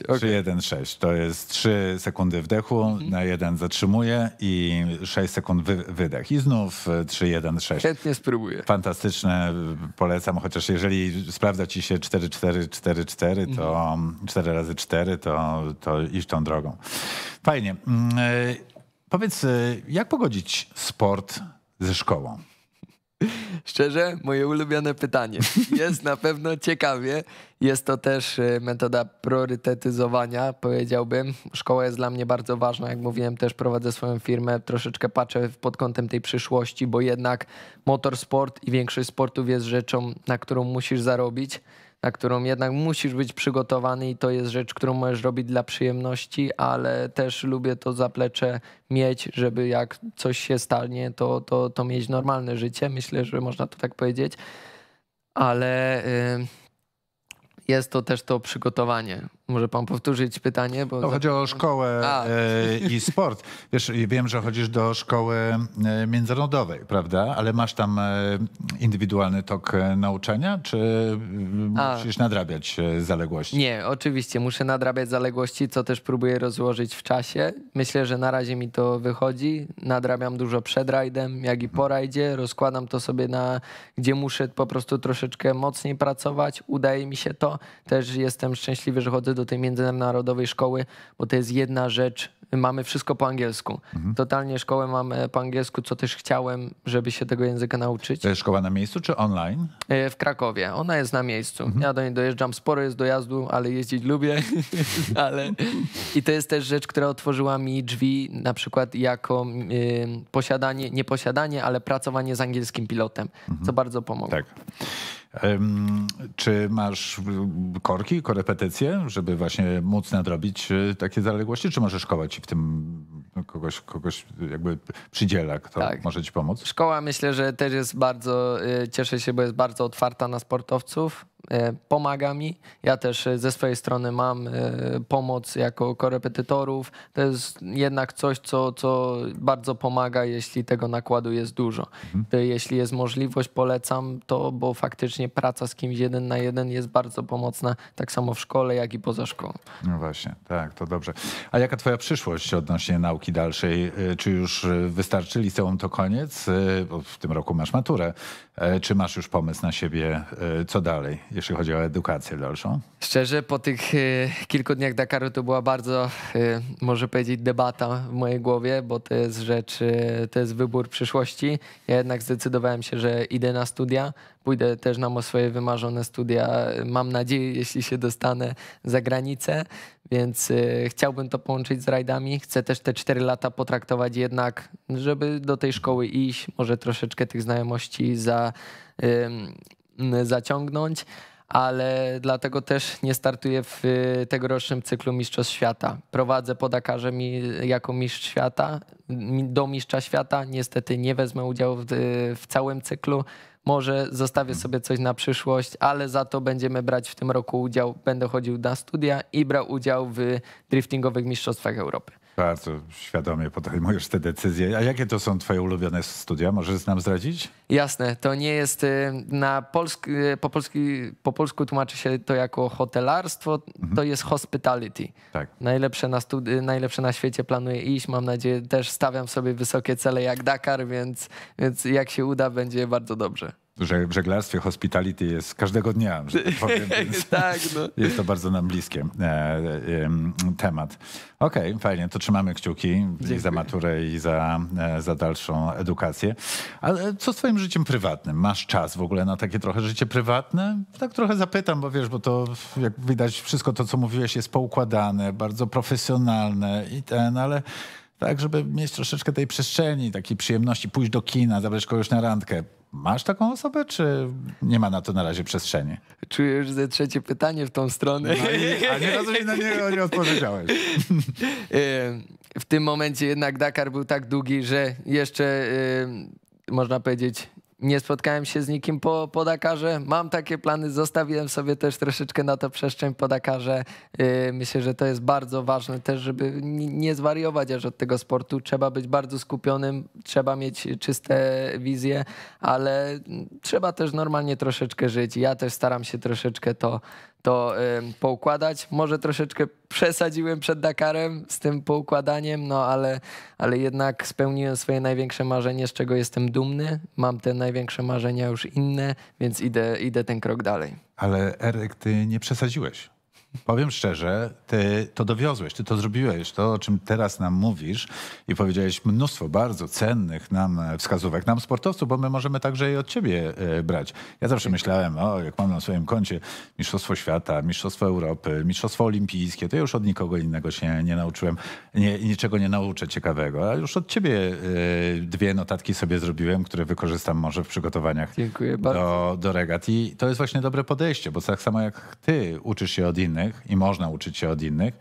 Okay. 3-1-6. To jest 3 sekundy wdechu, mhm. na jeden zatrzymuję i 6 sekund wy, wydech. I znów 3-1-6. E, Chętnie spróbuję. Fantastyczne, e, polecam, chociaż jeżeli sprawdza ci się 4-4-4-4, to mhm. 4 razy 4, to, to iść tą drogą. Fajnie. Mm, e, powiedz, jak pogodzić sport ze szkołą? Szczerze, moje ulubione pytanie. Jest na pewno ciekawie. Jest to też y, metoda priorytetyzowania, powiedziałbym. Szkoła jest dla mnie bardzo ważna. Jak mówiłem, też prowadzę swoją firmę. Troszeczkę patrzę pod kątem tej przyszłości, bo jednak motorsport i większość sportów jest rzeczą, na którą musisz zarobić na którą jednak musisz być przygotowany i to jest rzecz, którą możesz robić dla przyjemności, ale też lubię to zaplecze mieć, żeby jak coś się stanie, to, to, to mieć normalne życie. Myślę, że można to tak powiedzieć, ale y, jest to też to przygotowanie może pan powtórzyć pytanie? Bo... No, chodzi o szkołę e, i sport. Wiesz, wiem, że chodzisz do szkoły e, międzynarodowej, prawda? Ale masz tam e, indywidualny tok e, nauczania, czy A. musisz nadrabiać zaległości? Nie, oczywiście muszę nadrabiać zaległości, co też próbuję rozłożyć w czasie. Myślę, że na razie mi to wychodzi. Nadrabiam dużo przed rajdem, jak i po hmm. rajdzie. Rozkładam to sobie na, gdzie muszę po prostu troszeczkę mocniej pracować. Udaje mi się to. Też jestem szczęśliwy, że chodzę do tej międzynarodowej szkoły, bo to jest jedna rzecz, mamy wszystko po angielsku. Mhm. Totalnie szkołę mam po angielsku, co też chciałem, żeby się tego języka nauczyć. To e, jest szkoła na miejscu czy online? E, w Krakowie. Ona jest na miejscu. Mhm. Ja do niej dojeżdżam, sporo jest dojazdu, ale jeździć lubię. ale... I to jest też rzecz, która otworzyła mi drzwi na przykład jako posiadanie, nie posiadanie, ale pracowanie z angielskim pilotem, mhm. co bardzo pomogło. Tak. Czy masz korki, korepetycje, żeby właśnie móc nadrobić e, takie zaległości? Czy może szkoła ci w tym no, kogoś, kogoś jakby przydziela, kto tak. może ci pomóc? Szkoła myślę, że też jest bardzo, e, cieszę się, bo jest bardzo otwarta na sportowców E, pomaga mi. Ja też e, ze swojej strony mam e, pomoc jako korepetytorów. To jest jednak coś, co, co bardzo pomaga, jeśli tego nakładu jest dużo. Mhm. Jeśli jest możliwość, polecam to, bo faktycznie praca z kimś jeden na jeden jest bardzo pomocna, tak samo w szkole, jak i poza szkołą. No właśnie, tak, to dobrze. A jaka twoja przyszłość odnośnie nauki dalszej? Czy już wystarczy liceum to koniec? Bo w tym roku masz maturę. E, czy masz już pomysł na siebie, e, co dalej, jeśli chodzi o edukację dalszą? Szczerze, po tych e, kilku dniach Dakaru to była bardzo, może powiedzieć, debata w mojej głowie, bo to jest rzecz, to jest wybór przyszłości. Ja jednak zdecydowałem się, że idę na studia, pójdę też na swoje wymarzone studia. Mam nadzieję, jeśli się dostanę za granicę, więc y, chciałbym to połączyć z rajdami. Chcę też te 4 lata potraktować jednak, żeby do tej szkoły iść, może troszeczkę tych znajomości za, zaciągnąć ale dlatego też nie startuję w y, tegorocznym cyklu Mistrzostw Świata. Prowadzę po Dakarze mi, jako mistrz świata, do mistrza świata. Niestety nie wezmę udziału w, y, w całym cyklu, może zostawię mhm. sobie coś na przyszłość, ale za to będziemy brać w tym roku udział, będę chodził na studia i brał udział w driftingowych mistrzostwach Europy. Bardzo świadomie podejmujesz te decyzje. A jakie to są twoje ulubione studia? Możesz nam zdradzić? Jasne, to nie jest y, na polsk, y, po, polski, po polsku tłumaczy się to jako hotelarstwo, mhm. to jest hospitality. Tak. Najlepsze na, studi- najlepsze na świecie planuję iść, mam nadzieję też stawiam sobie wysokie cele jak Dakar, więc, więc jak się uda będzie bardzo dobrze że w żeglarstwie hospitality jest każdego dnia. Że tak powiem, tak, no. Jest to bardzo nam bliskie e, e, temat. Okej, okay, fajnie, to trzymamy kciuki Dziękuję. i za maturę i za, e, za dalszą edukację. Ale co z twoim życiem prywatnym? Masz czas w ogóle na takie trochę życie prywatne? Tak trochę zapytam, bo wiesz, bo to jak widać wszystko to, co mówiłeś jest poukładane, bardzo profesjonalne i ten, ale tak, żeby mieć troszeczkę tej przestrzeni, takiej przyjemności, pójść do kina, zabrać kogoś na randkę, Masz taką osobę, czy nie ma na to na razie przestrzeni? Czuję że ze trzecie pytanie w tą stronę. No a nie rozumiem, na no niego nie odpowiedziałeś. W tym momencie jednak Dakar był tak długi, że jeszcze można powiedzieć nie spotkałem się z nikim po, po Dakarze. Mam takie plany, zostawiłem sobie też troszeczkę na to przestrzeń po Dakarze. Y, myślę, że to jest bardzo ważne też, żeby nie zwariować aż od tego sportu. Trzeba być bardzo skupionym, trzeba mieć czyste wizje, ale trzeba też normalnie troszeczkę żyć. Ja też staram się troszeczkę to, to poukładać. Może troszeczkę przesadziłem przed Dakarem z tym poukładaniem, no ale, ale jednak spełniłem swoje największe marzenie, z czego jestem dumny. Mam te największe marzenia już inne, więc idę, idę ten krok dalej. Ale Eryk, ty nie przesadziłeś. Powiem szczerze, ty to dowiozłeś, ty to zrobiłeś, to o czym teraz nam mówisz i powiedziałeś mnóstwo bardzo cennych nam e, wskazówek, nam sportowców, bo my możemy także je od ciebie e, brać. Ja zawsze myślałem, o jak mam na swoim koncie Mistrzostwo Świata, Mistrzostwo Europy, Mistrzostwo Olimpijskie, to ja już od nikogo innego się nie nauczyłem, nie, niczego nie nauczę ciekawego, a już od ciebie e, dwie notatki sobie zrobiłem, które wykorzystam może w przygotowaniach Dziękuję do, bardzo. do regat. I to jest właśnie dobre podejście, bo tak samo jak ty uczysz się od innych, innych i można uczyć się od innych,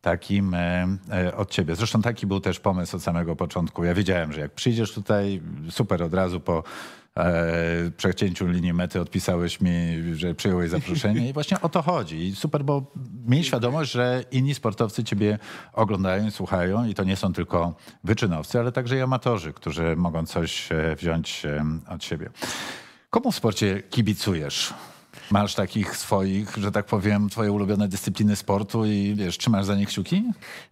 takim e, e, od ciebie. Zresztą taki był też pomysł od samego początku. Ja wiedziałem, że jak przyjdziesz tutaj, super, od razu po e, przecięciu linii mety odpisałeś mi, że przyjąłeś zaproszenie i właśnie o to chodzi. I super, bo miej świadomość, że inni sportowcy ciebie oglądają i słuchają i to nie są tylko wyczynowcy, ale także i amatorzy, którzy mogą coś wziąć od siebie. Komu w sporcie kibicujesz? Masz takich swoich, że tak powiem, twoje ulubione dyscypliny sportu i wiesz, trzymasz za nie kciuki?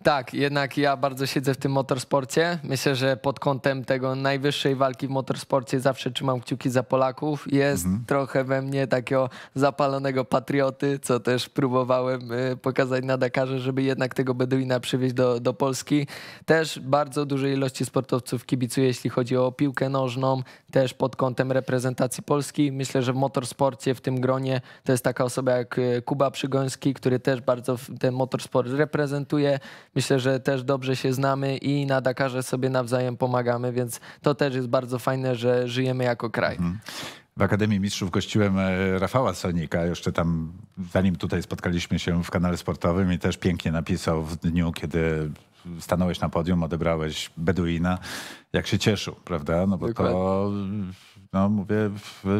Tak, jednak ja bardzo siedzę w tym motorsporcie. Myślę, że pod kątem tego najwyższej walki w motorsporcie zawsze trzymam kciuki za Polaków. Jest mhm. trochę we mnie takiego zapalonego patrioty, co też próbowałem y, pokazać na Dakarze, żeby jednak tego Beduina przywieźć do, do Polski. Też bardzo dużej ilości sportowców kibicuję, jeśli chodzi o piłkę nożną, też pod kątem reprezentacji Polski. Myślę, że w motorsporcie w tym gronie to jest taka osoba jak e, Kuba Przygoński, który też bardzo ten motorsport reprezentuje. Myślę, że też dobrze się znamy i na Dakarze sobie nawzajem pomagamy, więc to też jest bardzo fajne, że żyjemy jako kraj. Mhm. W Akademii Mistrzów gościłem e, Rafała Sonika, jeszcze tam, zanim tutaj spotkaliśmy się w kanale sportowym i też pięknie napisał w dniu, kiedy stanąłeś na podium, odebrałeś Beduina, jak się cieszył, prawda? No bo Dokładnie. to no mówię,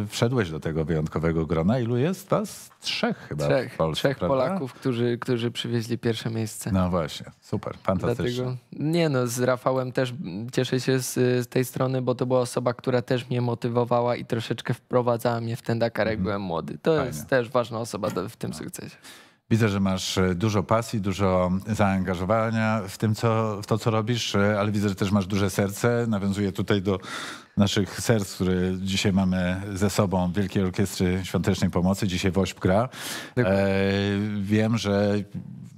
wszedłeś do tego wyjątkowego grona. Ilu jest was? Trzech chyba Trzech, Polsce, trzech Polaków, którzy, którzy przywieźli pierwsze miejsce. No właśnie, super, fantastycznie. Dlatego, nie no, z Rafałem też cieszę się z, z, tej strony, bo to była osoba, która też mnie motywowała i troszeczkę wprowadzała mnie w ten Dakar, jak mm. byłem młody. To Fajnie. jest też ważna osoba do, w tym no. sukcesie. Widzę, że masz e, dużo pasji, dużo zaangażowania w, tym, co, w to, co robisz, e, ale widzę, że też masz duże serce. Nawiązuję tutaj do naszych serc, które dzisiaj mamy ze sobą Wielkiej Orkiestry Świątecznej Pomocy, dzisiaj WOŚP gra. Tak. E, wiem, że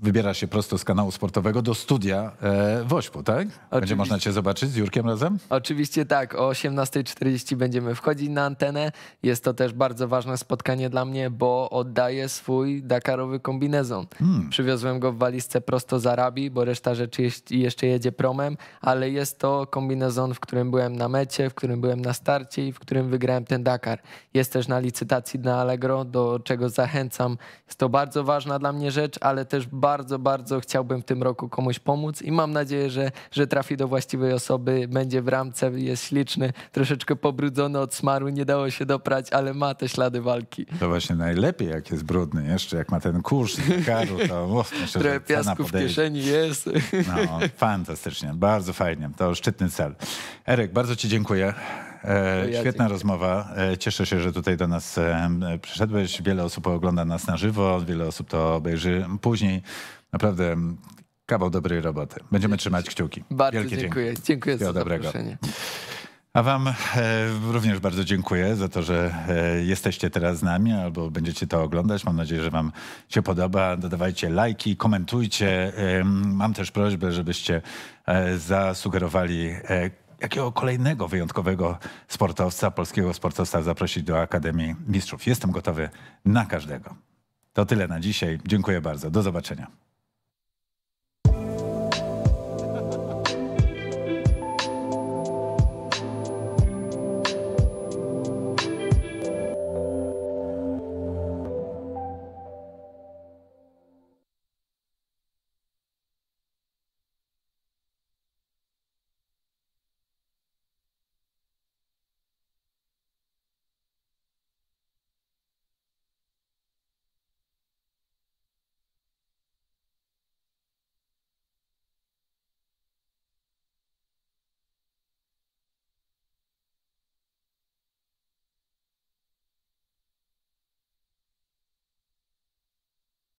wybiera się prosto z kanału sportowego do studia e, Wośpu, tak? Będzie można cię zobaczyć z Jurkiem razem? Oczywiście tak, o 18.40 będziemy wchodzić na antenę. Jest to też bardzo ważne spotkanie dla mnie, bo oddaję swój Dakarowy kombinezon. Hmm. Przywiozłem go w walizce prosto z Arabii, bo reszta rzeczy jeszcze jedzie promem, ale jest to kombinezon, w którym byłem na mecie, w którym którym byłem na starcie i w którym wygrałem ten Dakar. Jest też na licytacji na Allegro, do czego zachęcam. Jest to bardzo ważna dla mnie rzecz, ale też bardzo, bardzo chciałbym w tym roku komuś pomóc i mam nadzieję, że, że trafi do właściwej osoby, będzie w ramce, jest śliczny, troszeczkę pobrudzony od smaru, nie dało się doprać, ale ma te ślady walki. To właśnie najlepiej, jak jest brudny jeszcze, jak ma ten kurz karu, to mów, myślę, no Trochę piasku w kieszeni jest. No, fantastycznie, bardzo fajnie, to szczytny cel. Erek, bardzo ci dziękuję. E, świetna rozmowa. E, cieszę się, że tutaj do nas przyszedłeś. Wiele osób ogląda nas na żywo, wiele osób to obejrzy później. Naprawdę kawał dobrej roboty. Będziemy trzymać kciuki. Bardzo Wielkie dziękuję. Dziękuję za dobrego. A Wam e, również bardzo dziękuję za to, że jesteście teraz z nami albo będziecie to oglądać. Mam nadzieję, że Wam się podoba. Dodawajcie lajki, komentujcie. Mam też prośbę, żebyście zasugerowali jakiego kolejnego wyjątkowego sportowca, polskiego sportowca zaprosić do Akademii Mistrzów. Jestem gotowy na każdego. To tyle na dzisiaj. Dziękuję bardzo. Do zobaczenia.